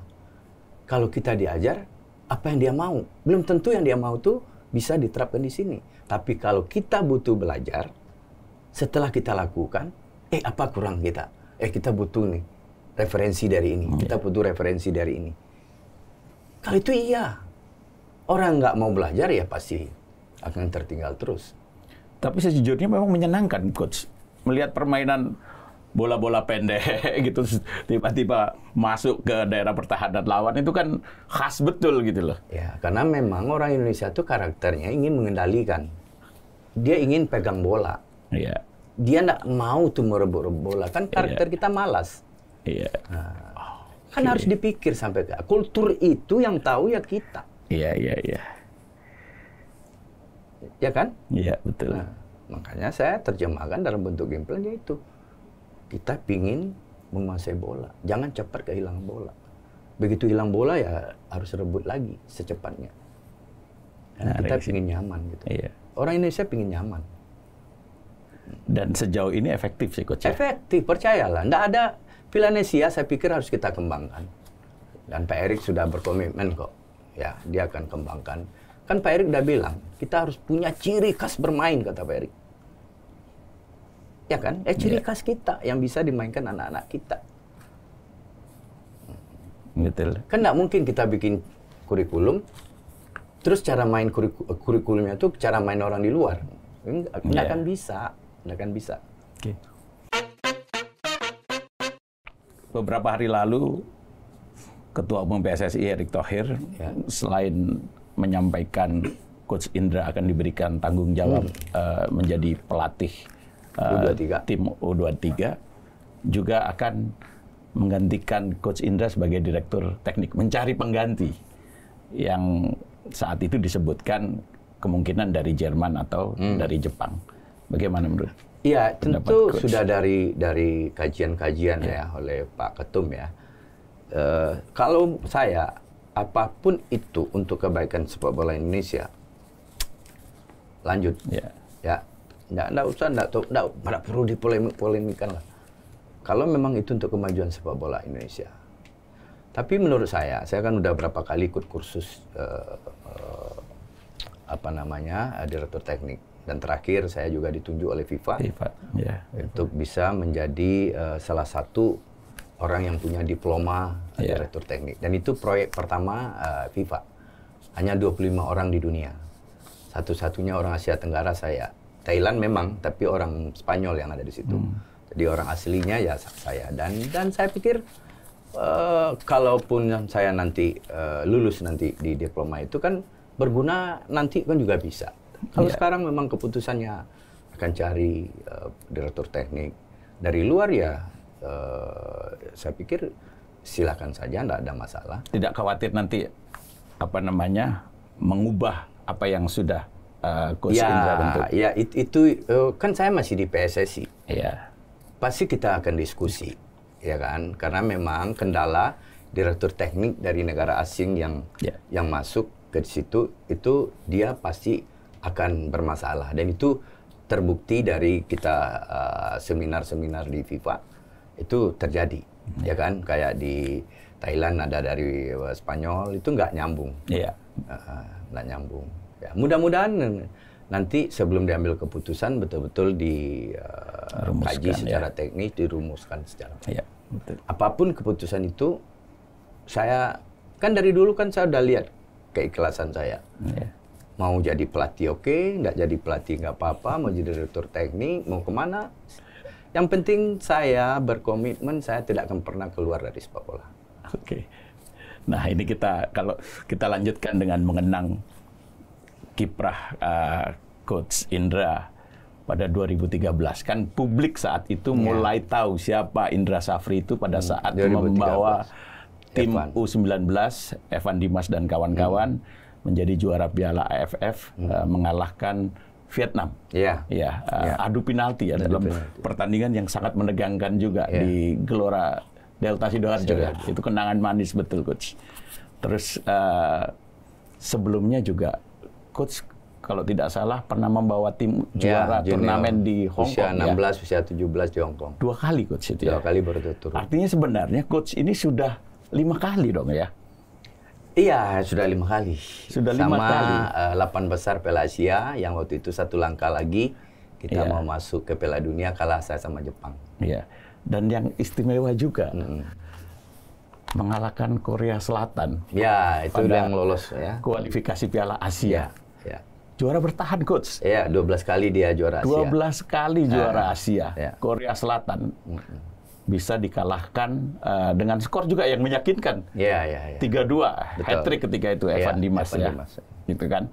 Kalau kita diajar, apa yang dia mau? Belum tentu yang dia mau tuh bisa diterapkan di sini. Tapi kalau kita butuh belajar, setelah kita lakukan, eh apa kurang kita? Eh kita butuh nih referensi dari ini, Okay. kita butuh referensi dari ini. Kalau itu iya, orang nggak mau belajar ya pasti akan tertinggal terus. Tapi sejujurnya memang menyenangkan coach melihat permainan bola-bola pendek gitu tiba-tiba masuk ke daerah pertahanan lawan itu kan khas betul gitu loh. Ya, karena memang orang Indonesia itu karakternya ingin mengendalikan. Dia ingin pegang bola. Iya. Dia nggak mau tuh merebut-rebut lah. Kan iya. karakter yeah. kita malas. Yeah. Nah, okay. Oh, kan harus dipikir sampai ke kultur itu yang tahu ya kita. Iya, iya, iya. Ya kan? Iya, betul. Nah, makanya saya terjemahkan dalam bentuk gameplaynya itu kita pingin menguasai bola. Jangan cepat kehilangan bola. Begitu hilang bola ya harus rebut lagi secepatnya. Karena nah, kita pingin nyaman gitu. Iya. Orang Indonesia pingin nyaman. Dan sejauh ini efektif sih coach. Ya? Efektif, percayalah. Tidak ada Filanesia saya pikir harus kita kembangkan. Dan Pak Erik sudah berkomitmen kok. Ya, dia akan kembangkan. Kan Pak Erik udah bilang, kita harus punya ciri khas bermain kata Pak Erik. Ya kan? Eh ciri yeah. khas kita yang bisa dimainkan anak-anak kita. Betul. Kan nggak mungkin kita bikin kurikulum terus cara main kurikulumnya itu cara main orang di luar nggak yeah. akan bisa Nah kan bisa. Oke. Beberapa hari lalu Ketua Umum PSSI Erick Thohir ya. selain menyampaikan Coach Indra akan diberikan tanggung jawab hmm. uh, menjadi pelatih eh, uh, U23. tim U23 juga akan menggantikan Coach Indra sebagai direktur teknik mencari pengganti yang saat itu disebutkan kemungkinan dari Jerman atau hmm. dari Jepang. Bagaimana menurut? Iya, tentu coach? sudah dari dari kajian-kajian ya. ya oleh Pak Ketum ya. Uh, kalau saya apapun itu untuk kebaikan sepak bola Indonesia, lanjut. Ya, Ya, nggak nggak usah nggak nggak nggak perlu dipolemik-polemikan lah. Kalau memang itu untuk kemajuan sepak bola Indonesia. Tapi menurut saya, saya kan udah berapa kali ikut kursus uh, uh, apa namanya uh, direktur teknik dan terakhir saya juga ditunjuk oleh FIFA, FIFA. Yeah. untuk bisa menjadi uh, salah satu orang yang punya diploma yeah. direktur teknik. Dan itu proyek pertama uh, FIFA. Hanya 25 orang di dunia. Satu-satunya orang Asia Tenggara saya. Thailand memang, tapi orang Spanyol yang ada di situ. Hmm. Jadi orang aslinya ya saya. Dan dan saya pikir uh, kalaupun saya nanti uh, lulus nanti di diploma itu kan berguna nanti kan juga bisa kalau yeah. sekarang memang keputusannya akan cari uh, direktur teknik dari luar ya, uh, saya pikir silakan saja, tidak ada masalah. Tidak khawatir nanti apa namanya mengubah apa yang sudah uh, ya, Indra bentuk. Ya itu uh, kan saya masih di PSSI. Ya. Pasti kita akan diskusi, ya kan? Karena memang kendala direktur teknik dari negara asing yang ya. yang masuk ke situ itu dia pasti akan bermasalah dan itu terbukti dari kita eh, seminar-seminar uh, di FIFA itu terjadi hmm. ya kan kayak di Thailand ada dari eh, Spanyol itu nggak nyambung yeah. Iya. uh, eh, nggak nyambung ya, mudah-mudahan nanti sebelum diambil keputusan betul-betul dikaji uh, ya. secara ya. teknis dirumuskan secara ya, betul. apapun keputusan itu saya kan dari dulu kan saya udah lihat keikhlasan saya ya mau jadi pelatih oke, okay, nggak jadi pelatih nggak apa-apa, mau jadi direktur teknik, mau kemana. Yang penting saya berkomitmen, saya tidak akan pernah keluar dari sepak bola. Oke. Okay. Nah ini kita kalau kita lanjutkan dengan mengenang kiprah uh, coach Indra pada 2013 kan publik saat itu yeah. mulai tahu siapa Indra Safri itu pada hmm, saat 2013. membawa tim Evan. U19 Evan Dimas dan kawan-kawan. Hmm menjadi juara Piala AFF hmm. uh, mengalahkan Vietnam. Iya. Yeah. Ya, uh, eh, yeah. adu penalti ya adu dalam penalti. pertandingan yang sangat menegangkan juga yeah. di Gelora Delta Sidoarjo iya. ya. Itu kenangan manis betul coach. Terus uh, sebelumnya juga coach kalau tidak salah pernah membawa tim iya, juara ya, turnamen di Hong usia Kong. Usia 16, ya. usia 17 di Hong Kong. Dua kali coach itu Dua ya. Dua kali berturut-turut. Artinya sebenarnya coach ini sudah lima kali dong ya Iya, sudah lima kali. Sudah lima Sama, kali. Uh, delapan besar Piala Asia yang waktu itu satu langkah lagi kita yeah. mau masuk ke Piala Dunia kalah saya sama Jepang. Iya. Yeah. Dan yang istimewa juga mm. mengalahkan Korea Selatan. Iya yeah, itu yang lolos ya. Kualifikasi Piala Asia. Yeah. Yeah. Juara bertahan coach. Iya, yeah, 12 kali dia juara Asia. 12 kali juara yeah. Asia. Yeah. Korea Selatan. Mm -hmm bisa dikalahkan uh, dengan skor juga yang meyakinkan. Iya, yeah, iya, yeah, iya. Yeah. 3-2 hat-trick ketika itu iya, Evan ya, Dimas Evan ya. Dimas. Gitu kan.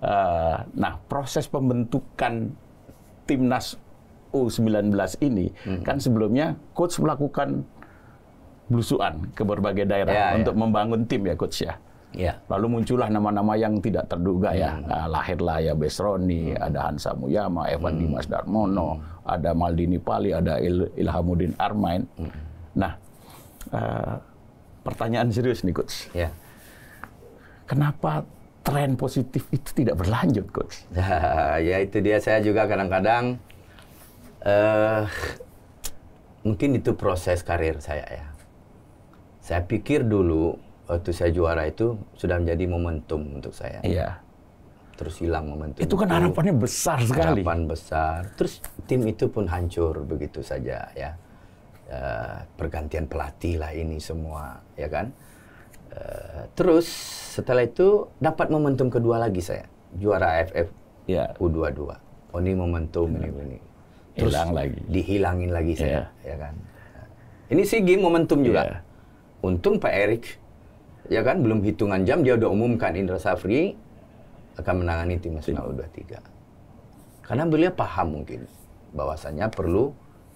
Uh, nah, proses pembentukan timnas U19 ini hmm. kan sebelumnya coach melakukan blusuan ke berbagai daerah yeah, untuk yeah. membangun tim ya coach ya. Ya. Lalu muncullah nama-nama yang tidak terduga ya. Hmm. Nah, lahirlah ya Besroni, mm. ada Hansa Muyama, Evan mm. Dimas Darmono, hmm. ada Maldini Pali, ada Il Ilhamuddin Armain. Mm. Nah, uh, pertanyaan serius nih coach. Yeah. Kenapa tren positif itu tidak berlanjut coach? Nah, ya itu dia saya juga kadang-kadang eh, mungkin itu proses karir saya ya. Saya pikir dulu waktu saya juara itu sudah menjadi momentum untuk saya. Iya. Terus hilang momentum. Itu kan harapannya itu. besar sekali. Harapan besar. Terus tim itu pun hancur begitu saja ya. Uh, pergantian pelatih lah ini semua ya kan. Uh, terus setelah itu dapat momentum kedua lagi saya juara AFF yeah. U22. Oh ini momentum ini ini. Terus Hilang lagi. Dihilangin lagi saya, yeah. ya kan. Ini sih game momentum juga. Yeah. Untung Pak Erik ya kan belum hitungan jam dia udah umumkan Indra Safri akan menangani timnas iya. U23. Karena beliau paham mungkin bahwasannya perlu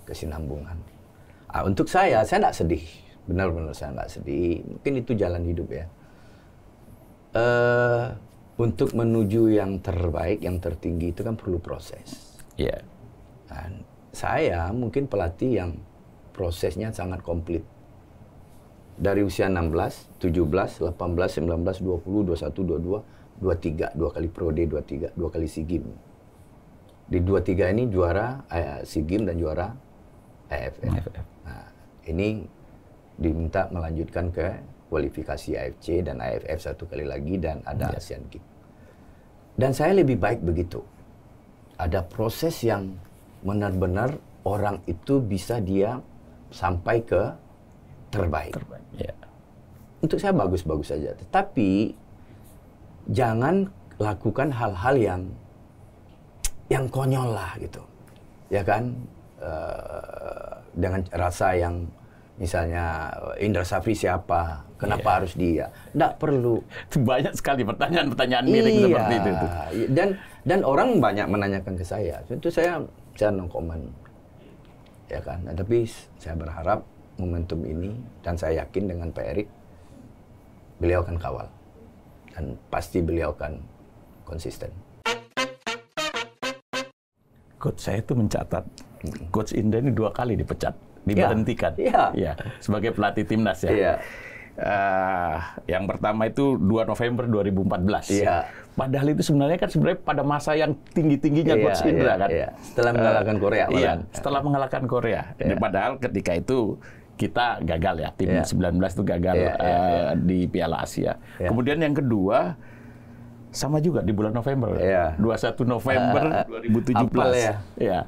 kesinambungan. Ah, untuk saya, saya nggak sedih. Benar-benar saya nggak sedih. Mungkin itu jalan hidup ya. Uh, untuk menuju yang terbaik, yang tertinggi itu kan perlu proses. Iya. Yeah. saya mungkin pelatih yang prosesnya sangat komplit dari usia 16, 17, 18, 19, 20, 21, 22, 23, dua kali pro D, 23, dua kali SEA Games. Di 23 ini juara eh, SEA Games dan juara AFF. AFF. Nah, ini diminta melanjutkan ke kualifikasi AFC dan AFF satu kali lagi dan ada yeah. ASEAN Games. Dan saya lebih baik begitu. Ada proses yang benar-benar orang itu bisa dia sampai ke terbaik. terbaik. Ya. Untuk saya bagus-bagus saja. Tetapi jangan lakukan hal-hal yang yang konyol lah gitu. Ya kan? Uh, dengan rasa yang misalnya eh, Indra Safri siapa, kenapa yeah. harus dia? Tidak perlu. Banyak sekali pertanyaan-pertanyaan miring iya. seperti itu. Dan dan orang banyak menanyakan ke saya. Itu saya saya no comment. Ya kan. Nah, tapi saya berharap momentum ini dan saya yakin dengan Pak Erik beliau akan kawal dan pasti beliau akan konsisten. Coach saya itu mencatat Coach Indra ini dua kali dipecat, diberhentikan, ya, ya. ya sebagai pelatih timnas ya. ya. Uh, yang pertama itu 2 November 2014. Iya. Padahal itu sebenarnya kan sebenarnya pada masa yang tinggi-tingginya iya, Coach Indra iya, kan. Iya. Setelah mengalahkan eh, Korea. Uh, iya, setelah mengalahkan Korea. Iya. Padahal ketika itu kita gagal ya tim yeah. 19 itu gagal yeah, iya, iya, yeah, yeah. Uh, di Piala Asia. Yeah. Kemudian yang kedua sama juga di bulan November. Yeah. 21 November eh, uh, 2017. ya. ya.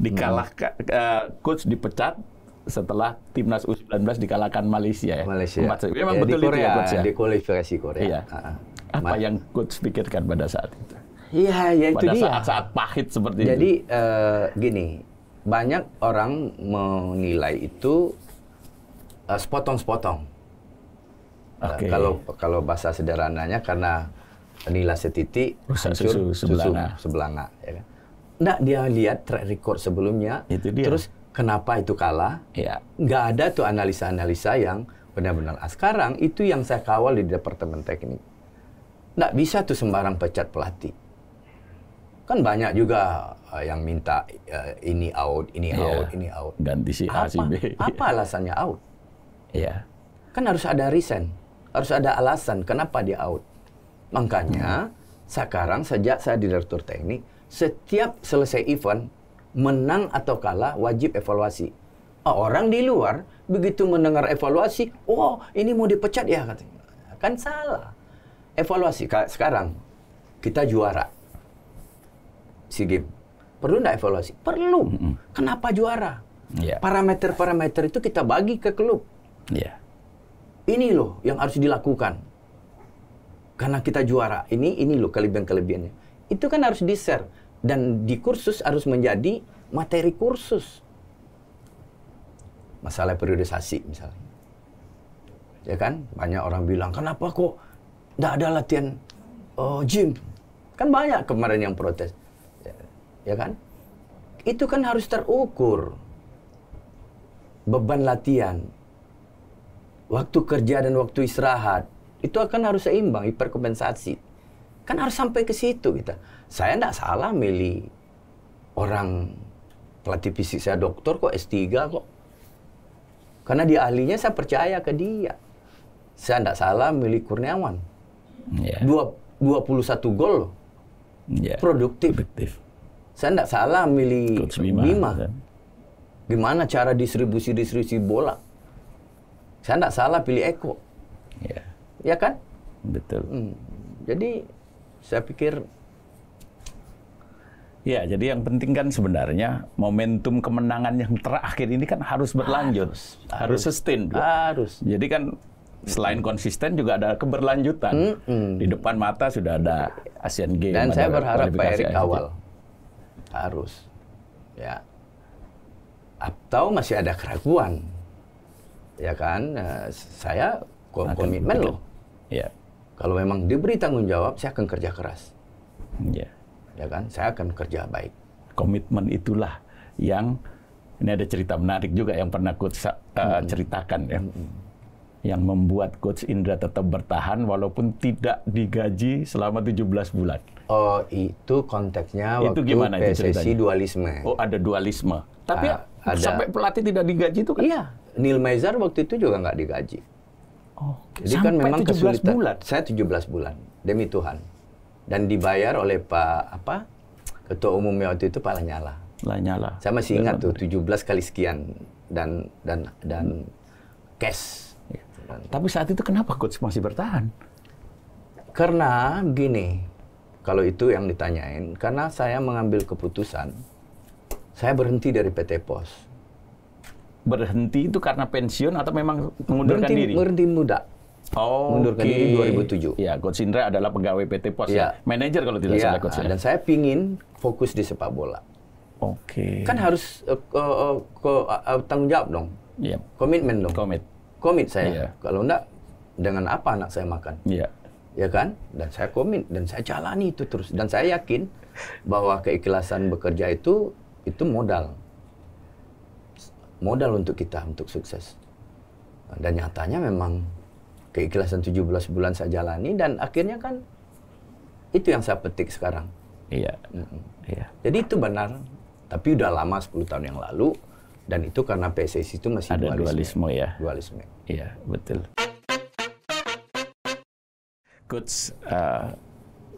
Dikalahkan uh, coach dipecat setelah timnas U19 dikalahkan Malaysia ya. Malaysia. Empat, memang ya, betul di Korea, itu ya coach ya. Di kualifikasi Korea. Iya. Uh, Apa yang coach pikirkan pada saat itu? Iya, ya itu pada dia. Pada saat-saat pahit seperti Jadi, itu. Jadi uh, eh, gini, banyak orang menilai itu uh, sepotong-sepotong. Nah, okay. Uh, kalau kalau bahasa sederhananya karena nilai setitik hancur, sebelanga. sebelanga ya kan? Nggak dia lihat track record sebelumnya. Itu dia. Terus kenapa itu kalah? Ya. Nggak ada tuh analisa-analisa yang benar-benar. Ah, sekarang itu yang saya kawal di departemen teknik. Nggak bisa tuh sembarang pecat pelatih. Kan banyak juga eh, yang minta uh, ini out, ini yeah. out, ini out. Ganti si A, si B. Apa alasannya out? Iya. Kan harus ada reason, harus ada alasan kenapa dia out. Makanya hmm. sekarang sejak saya direktur teknik, setiap selesai event, menang atau kalah wajib evaluasi. Oh, orang di luar begitu mendengar evaluasi, oh ini mau dipecat ya katanya. Kan salah. Evaluasi sekarang kita juara. si game, Perlu nggak evaluasi? Perlu. Mm -hmm. Kenapa juara? parameter iya. Parameter-parameter itu kita bagi ke klub. Yeah. Ini loh yang harus dilakukan. Karena kita juara, ini ini loh kelebihan-kelebihannya. Itu kan harus di-share dan di kursus harus menjadi materi kursus. Masalah periodisasi misalnya. Ya kan? Banyak orang bilang, "Kenapa kok tidak ada latihan uh, gym?" Kan banyak kemarin yang protes. Ya, ya kan? Itu kan harus terukur beban latihan waktu kerja dan waktu istirahat itu akan harus seimbang hiperkompensasi kan harus sampai ke situ kita saya tidak salah milih orang pelatih fisik saya dokter kok S3 kok karena di ahlinya saya percaya ke dia saya tidak salah milih Kurniawan iya. dua Dua, satu gol loh yeah. produktif. produktif saya tidak salah milih Bima, kan? gimana cara distribusi distribusi bola saya tidak salah pilih Eko. Ya. ya kan? Betul. Hmm. Jadi saya pikir Ya, jadi yang penting kan sebenarnya momentum kemenangan yang terakhir ini kan harus berlanjut, harus, harus, harus sustain. Harus. Jadi kan selain konsisten juga ada keberlanjutan. Hmm. Di depan mata sudah ada Asian Games. Dan saya berharap Pak Erick awal harus ya atau masih ada keraguan ya kan nah, saya komitmen loh. Ya. Kalau memang diberi tanggung jawab, saya akan kerja keras. Ya. Ya kan, saya akan kerja baik. Komitmen itulah yang ini ada cerita menarik juga yang pernah coach uh, hmm. ceritakan ya. Hmm. Yang membuat coach Indra tetap bertahan walaupun tidak digaji selama 17 bulan. Oh, itu konteksnya waktu itu gimana PSSI itu dualisme. Oh, ada dualisme. Tapi uh, ada. sampai pelatih tidak digaji itu kan? Iya Neil Maizar waktu itu juga nggak digaji. Oh, Jadi kan memang 17 kesulitan. Bulan. Saya 17 bulan demi Tuhan. Dan dibayar oleh Pak apa? Ketua Umum waktu itu Pak Lanyala. Lanyala. Saya masih ingat tuh 17 kali sekian dan dan dan hmm. cash. Dan, iya. Tapi saat itu kenapa coach masih bertahan? Karena gini, kalau itu yang ditanyain, karena saya mengambil keputusan, saya berhenti dari PT Pos berhenti itu karena pensiun atau memang mengundurkan berhenti, diri? Berhenti muda. Oh, mundurkan okay. diri 2007. Ya, Coach Indra adalah pegawai PT Pos ya. ya. Manajer kalau tidak ya, salah Coach Indra. Ya. Dan saya pingin fokus di sepak bola. Oke. Okay. Kan harus uh, uh, uh, uh, tanggung jawab dong. Iya. Komitmen dong. Komit. Komit saya. Yeah. Kalau enggak dengan apa anak saya makan? Iya. Yeah. Ya kan? Dan saya komit dan saya jalani itu terus dan saya yakin bahwa keikhlasan bekerja itu itu modal modal untuk kita untuk sukses. Dan nyatanya memang keikhlasan 17 bulan saya jalani dan akhirnya kan itu yang saya petik sekarang. Iya. Mm-hmm. Iya. Jadi itu benar, tapi udah lama 10 tahun yang lalu dan itu karena PSIS itu masih ada dualisme, dualisme ya. Dualisme. Iya, betul. Coach uh,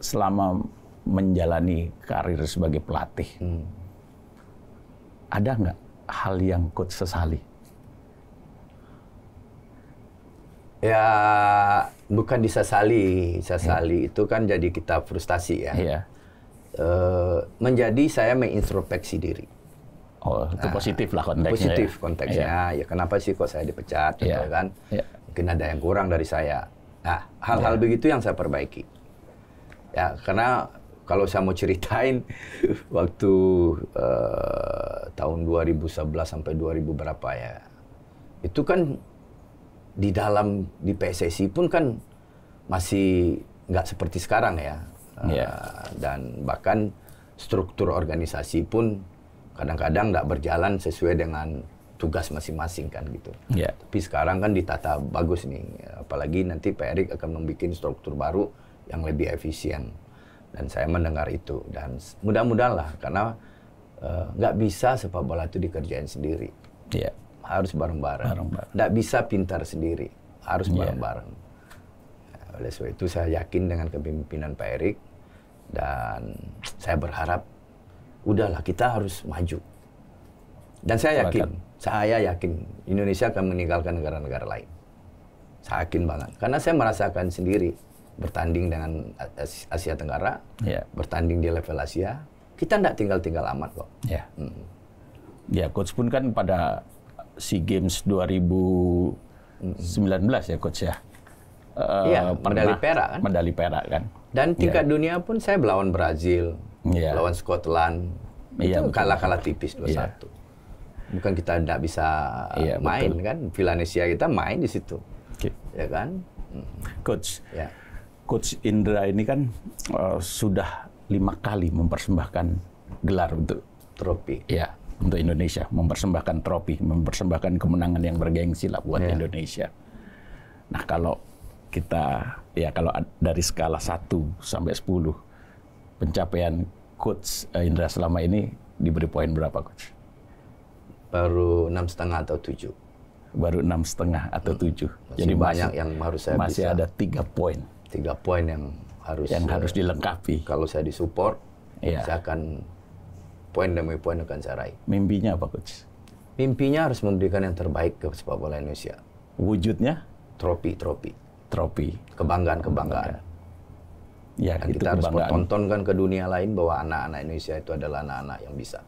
selama menjalani karir sebagai pelatih, hmm. ada nggak hal yang kut sesali? Ya bukan disesali, sesali yeah. itu kan jadi kita frustasi ya. Yeah. Iya. E, menjadi saya mengintrospeksi diri. Oh, itu nah, positif lah konteksnya. Ya. Positif ya. konteksnya. Yeah. Ya kenapa sih kok saya dipecat, yeah. gitu iya. kan? Yeah. Mungkin ada yang kurang dari saya. Nah, hal-hal yeah. begitu yang saya perbaiki. Ya, karena kalau saya mau ceritain waktu uh, tahun 2011 sampai 2000 berapa ya itu kan di dalam di PSSI pun kan masih nggak seperti sekarang ya uh, dan bahkan struktur organisasi pun kadang-kadang nggak berjalan sesuai dengan tugas masing-masing kan gitu. Yeah. Tapi sekarang kan ditata bagus nih, apalagi nanti Pak Erik akan membuat struktur baru yang lebih efisien dan saya mendengar itu dan mudah-mudahan lah karena eh, nggak uh, bisa sepak bola itu dikerjain sendiri. Yeah. Harus bareng-bareng. Nggak bisa pintar sendiri. Harus iya. bareng-bareng. Yeah. Oleh sebab itu saya yakin dengan kepemimpinan Pak Erik dan saya berharap udahlah kita harus maju. Dan saya yakin, saya yakin Indonesia akan meninggalkan negara-negara lain. Saya yakin banget karena saya merasakan sendiri bertanding dengan Asia Tenggara, yeah. bertanding di level Asia, kita tidak tinggal-tinggal amat kok. Iya. Hmm. Ya, yeah. hmm. yeah, coach pun kan pada Sea Games 2019 hmm. ya coach ya. Uh, medali perak kan. Medali perak kan. Dan iya. tingkat yeah. dunia pun saya melawan Brazil, yeah. lawan Scotland, yeah, itu kalah-kalah tipis 2-1. Yeah. Bukan kita tidak bisa yeah, main betul. kan, Villanesia kita main di situ, okay. ya kan. Hmm. Coach, yeah. Coach Indra ini kan uh, sudah lima kali mempersembahkan gelar untuk trofi. Ya, untuk Indonesia mempersembahkan trofi, mempersembahkan kemenangan yang bergengsi lah buat yeah. Indonesia. Nah, kalau kita ya kalau dari skala 1 sampai 10 pencapaian coach eh, Indra selama ini diberi poin berapa coach? Baru enam setengah atau tujuh. Baru enam setengah atau hmm. tujuh. Jadi banyak masih, yang harus saya masih bisa. ada tiga poin tiga poin yang harus yang harus dilengkapi. Kalau saya disupport, ya. saya akan poin demi poin akan saya raih. Mimpinya apa coach? Mimpinya harus memberikan yang terbaik ke sepak bola Indonesia. Wujudnya? Trofi, trofi. Trofi. Kebanggaan, kebanggaan. Ya, Dan kita harus tontonkan ke dunia lain bahwa anak-anak Indonesia itu adalah anak-anak yang bisa.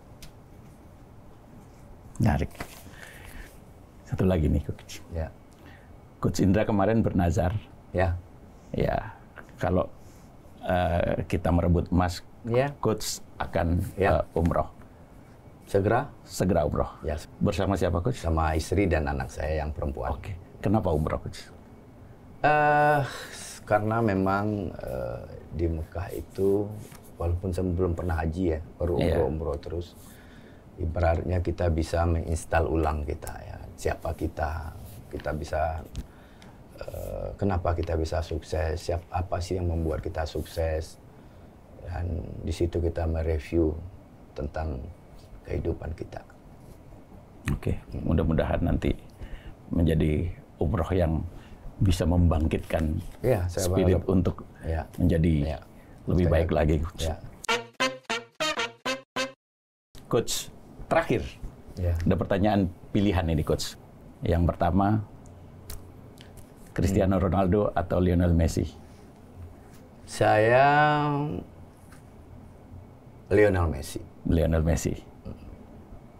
Menarik. Satu lagi nih coach. Ya. Coach Indra kemarin bernazar. Ya ya kalau uh, kita merebut emas, yeah. coach akan yeah. Ya. uh, umroh. Segera? Segera umroh. Ya. Bersama siapa coach? Sama istri dan anak saya yang perempuan. Oke. Kenapa umroh coach? Eh, uh, karena memang uh, di Mekah itu walaupun saya belum pernah haji ya baru umroh yeah. umroh terus ibaratnya kita bisa menginstal ulang kita ya siapa kita kita bisa Eh, kenapa kita bisa sukses, siap apa sih yang membuat kita sukses. Dan di situ kita mereview tentang kehidupan kita. Oke, okay. mudah-mudahan nanti menjadi umroh yang bisa membangkitkan ya, saya spirit bangga. untuk ya. menjadi ya. lebih saya baik lagi, Coach. Ya. Coach, terakhir, ya. ada pertanyaan pilihan ini, Coach. Yang pertama, Cristiano hmm. Ronaldo atau Lionel Messi? Saya Lionel Messi. Lionel Messi. Hmm.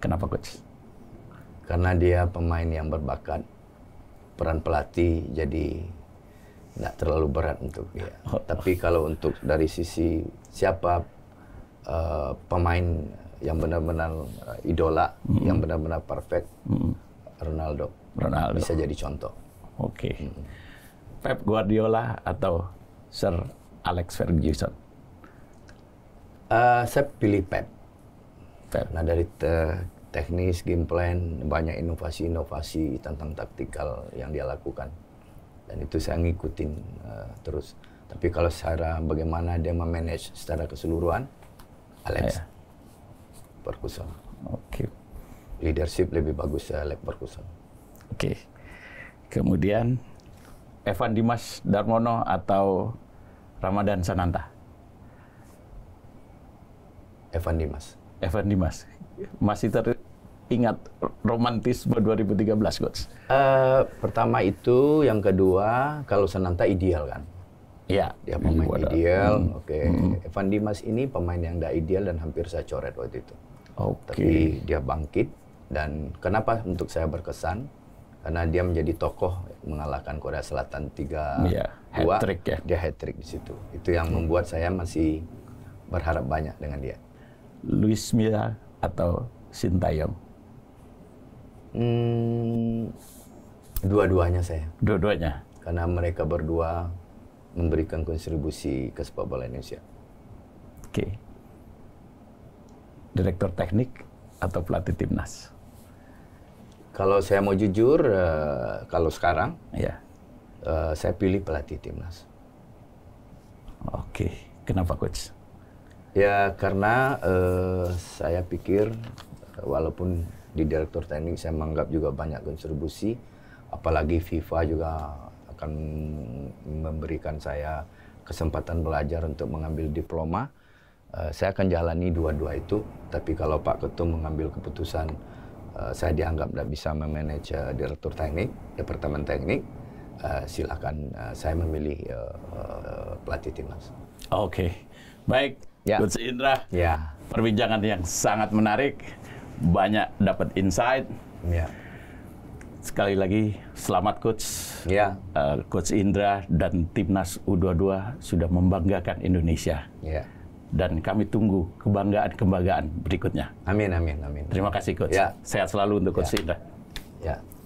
Kenapa coach? Karena dia pemain yang berbakat. Peran pelatih jadi tidak terlalu berat untuk dia. Oh. Tapi kalau untuk dari sisi siapa uh, pemain yang benar-benar eh, idola, mm -hmm. yang benar-benar perfect, mm -hmm. Ronaldo. Ronaldo bisa jadi contoh. Oke. Okay. Pep Guardiola atau Sir Alex Ferguson? Uh, saya pilih Pep. Pep. Nah dari te teknis, game plan, banyak inovasi-inovasi tentang taktikal yang dia lakukan. Dan itu saya ngikutin uh, terus. Tapi kalau secara bagaimana dia memanage secara keseluruhan, Alex Ayah. Oke. Okay. Leadership lebih bagus eh, Alex Perkuson. Oke. Okay kemudian Evan Dimas Darmono atau Ramadan Sananta. Evan Dimas. Evan Dimas. Masih teringat romantisme 2013, Coach? Uh, pertama itu, yang kedua, kalau Sananta ideal kan? Iya. Ya, dia pemain wadah. ideal. Hmm. Oke, okay. hmm. Evan Dimas ini pemain yang tidak ideal dan hampir saya coret waktu itu. Okay. Tapi dia bangkit dan kenapa untuk saya berkesan? karena dia menjadi tokoh mengalahkan Korea Selatan tiga iya, dua hat ya. dia hat trick di situ itu yang membuat saya masih berharap banyak dengan dia Luis Milla atau Sintayong hmm, dua-duanya saya dua-duanya karena mereka berdua memberikan kontribusi ke sepak bola Indonesia oke okay. direktur teknik atau pelatih timnas kalau saya mau jujur, uh, kalau sekarang, ya. uh, saya pilih pelatih timnas. Oke, kenapa coach? Ya karena uh, saya pikir walaupun di direktur teknik saya menganggap juga banyak kontribusi, apalagi FIFA juga akan memberikan saya kesempatan belajar untuk mengambil diploma. Uh, saya akan jalani dua-dua itu, tapi kalau Pak Ketum mengambil keputusan Eh, saya dianggap tidak bisa memanage uh, direktur teknik, departemen teknik, uh, silakan uh, saya memilih uh, uh, pelatih timnas. Oke, okay. baik, ya. Coach Indra. Ya. Perbincangan yang sangat menarik, banyak dapat insight. Ya. Sekali lagi selamat coach. Ya. Uh, coach Indra dan timnas U22 sudah membanggakan Indonesia. Ya dan kami tunggu kebanggaan-kebanggaan berikutnya. Amin, amin, amin. Terima kasih Coach. Ya. Sehat selalu untuk Coach ya. Indra. Ya.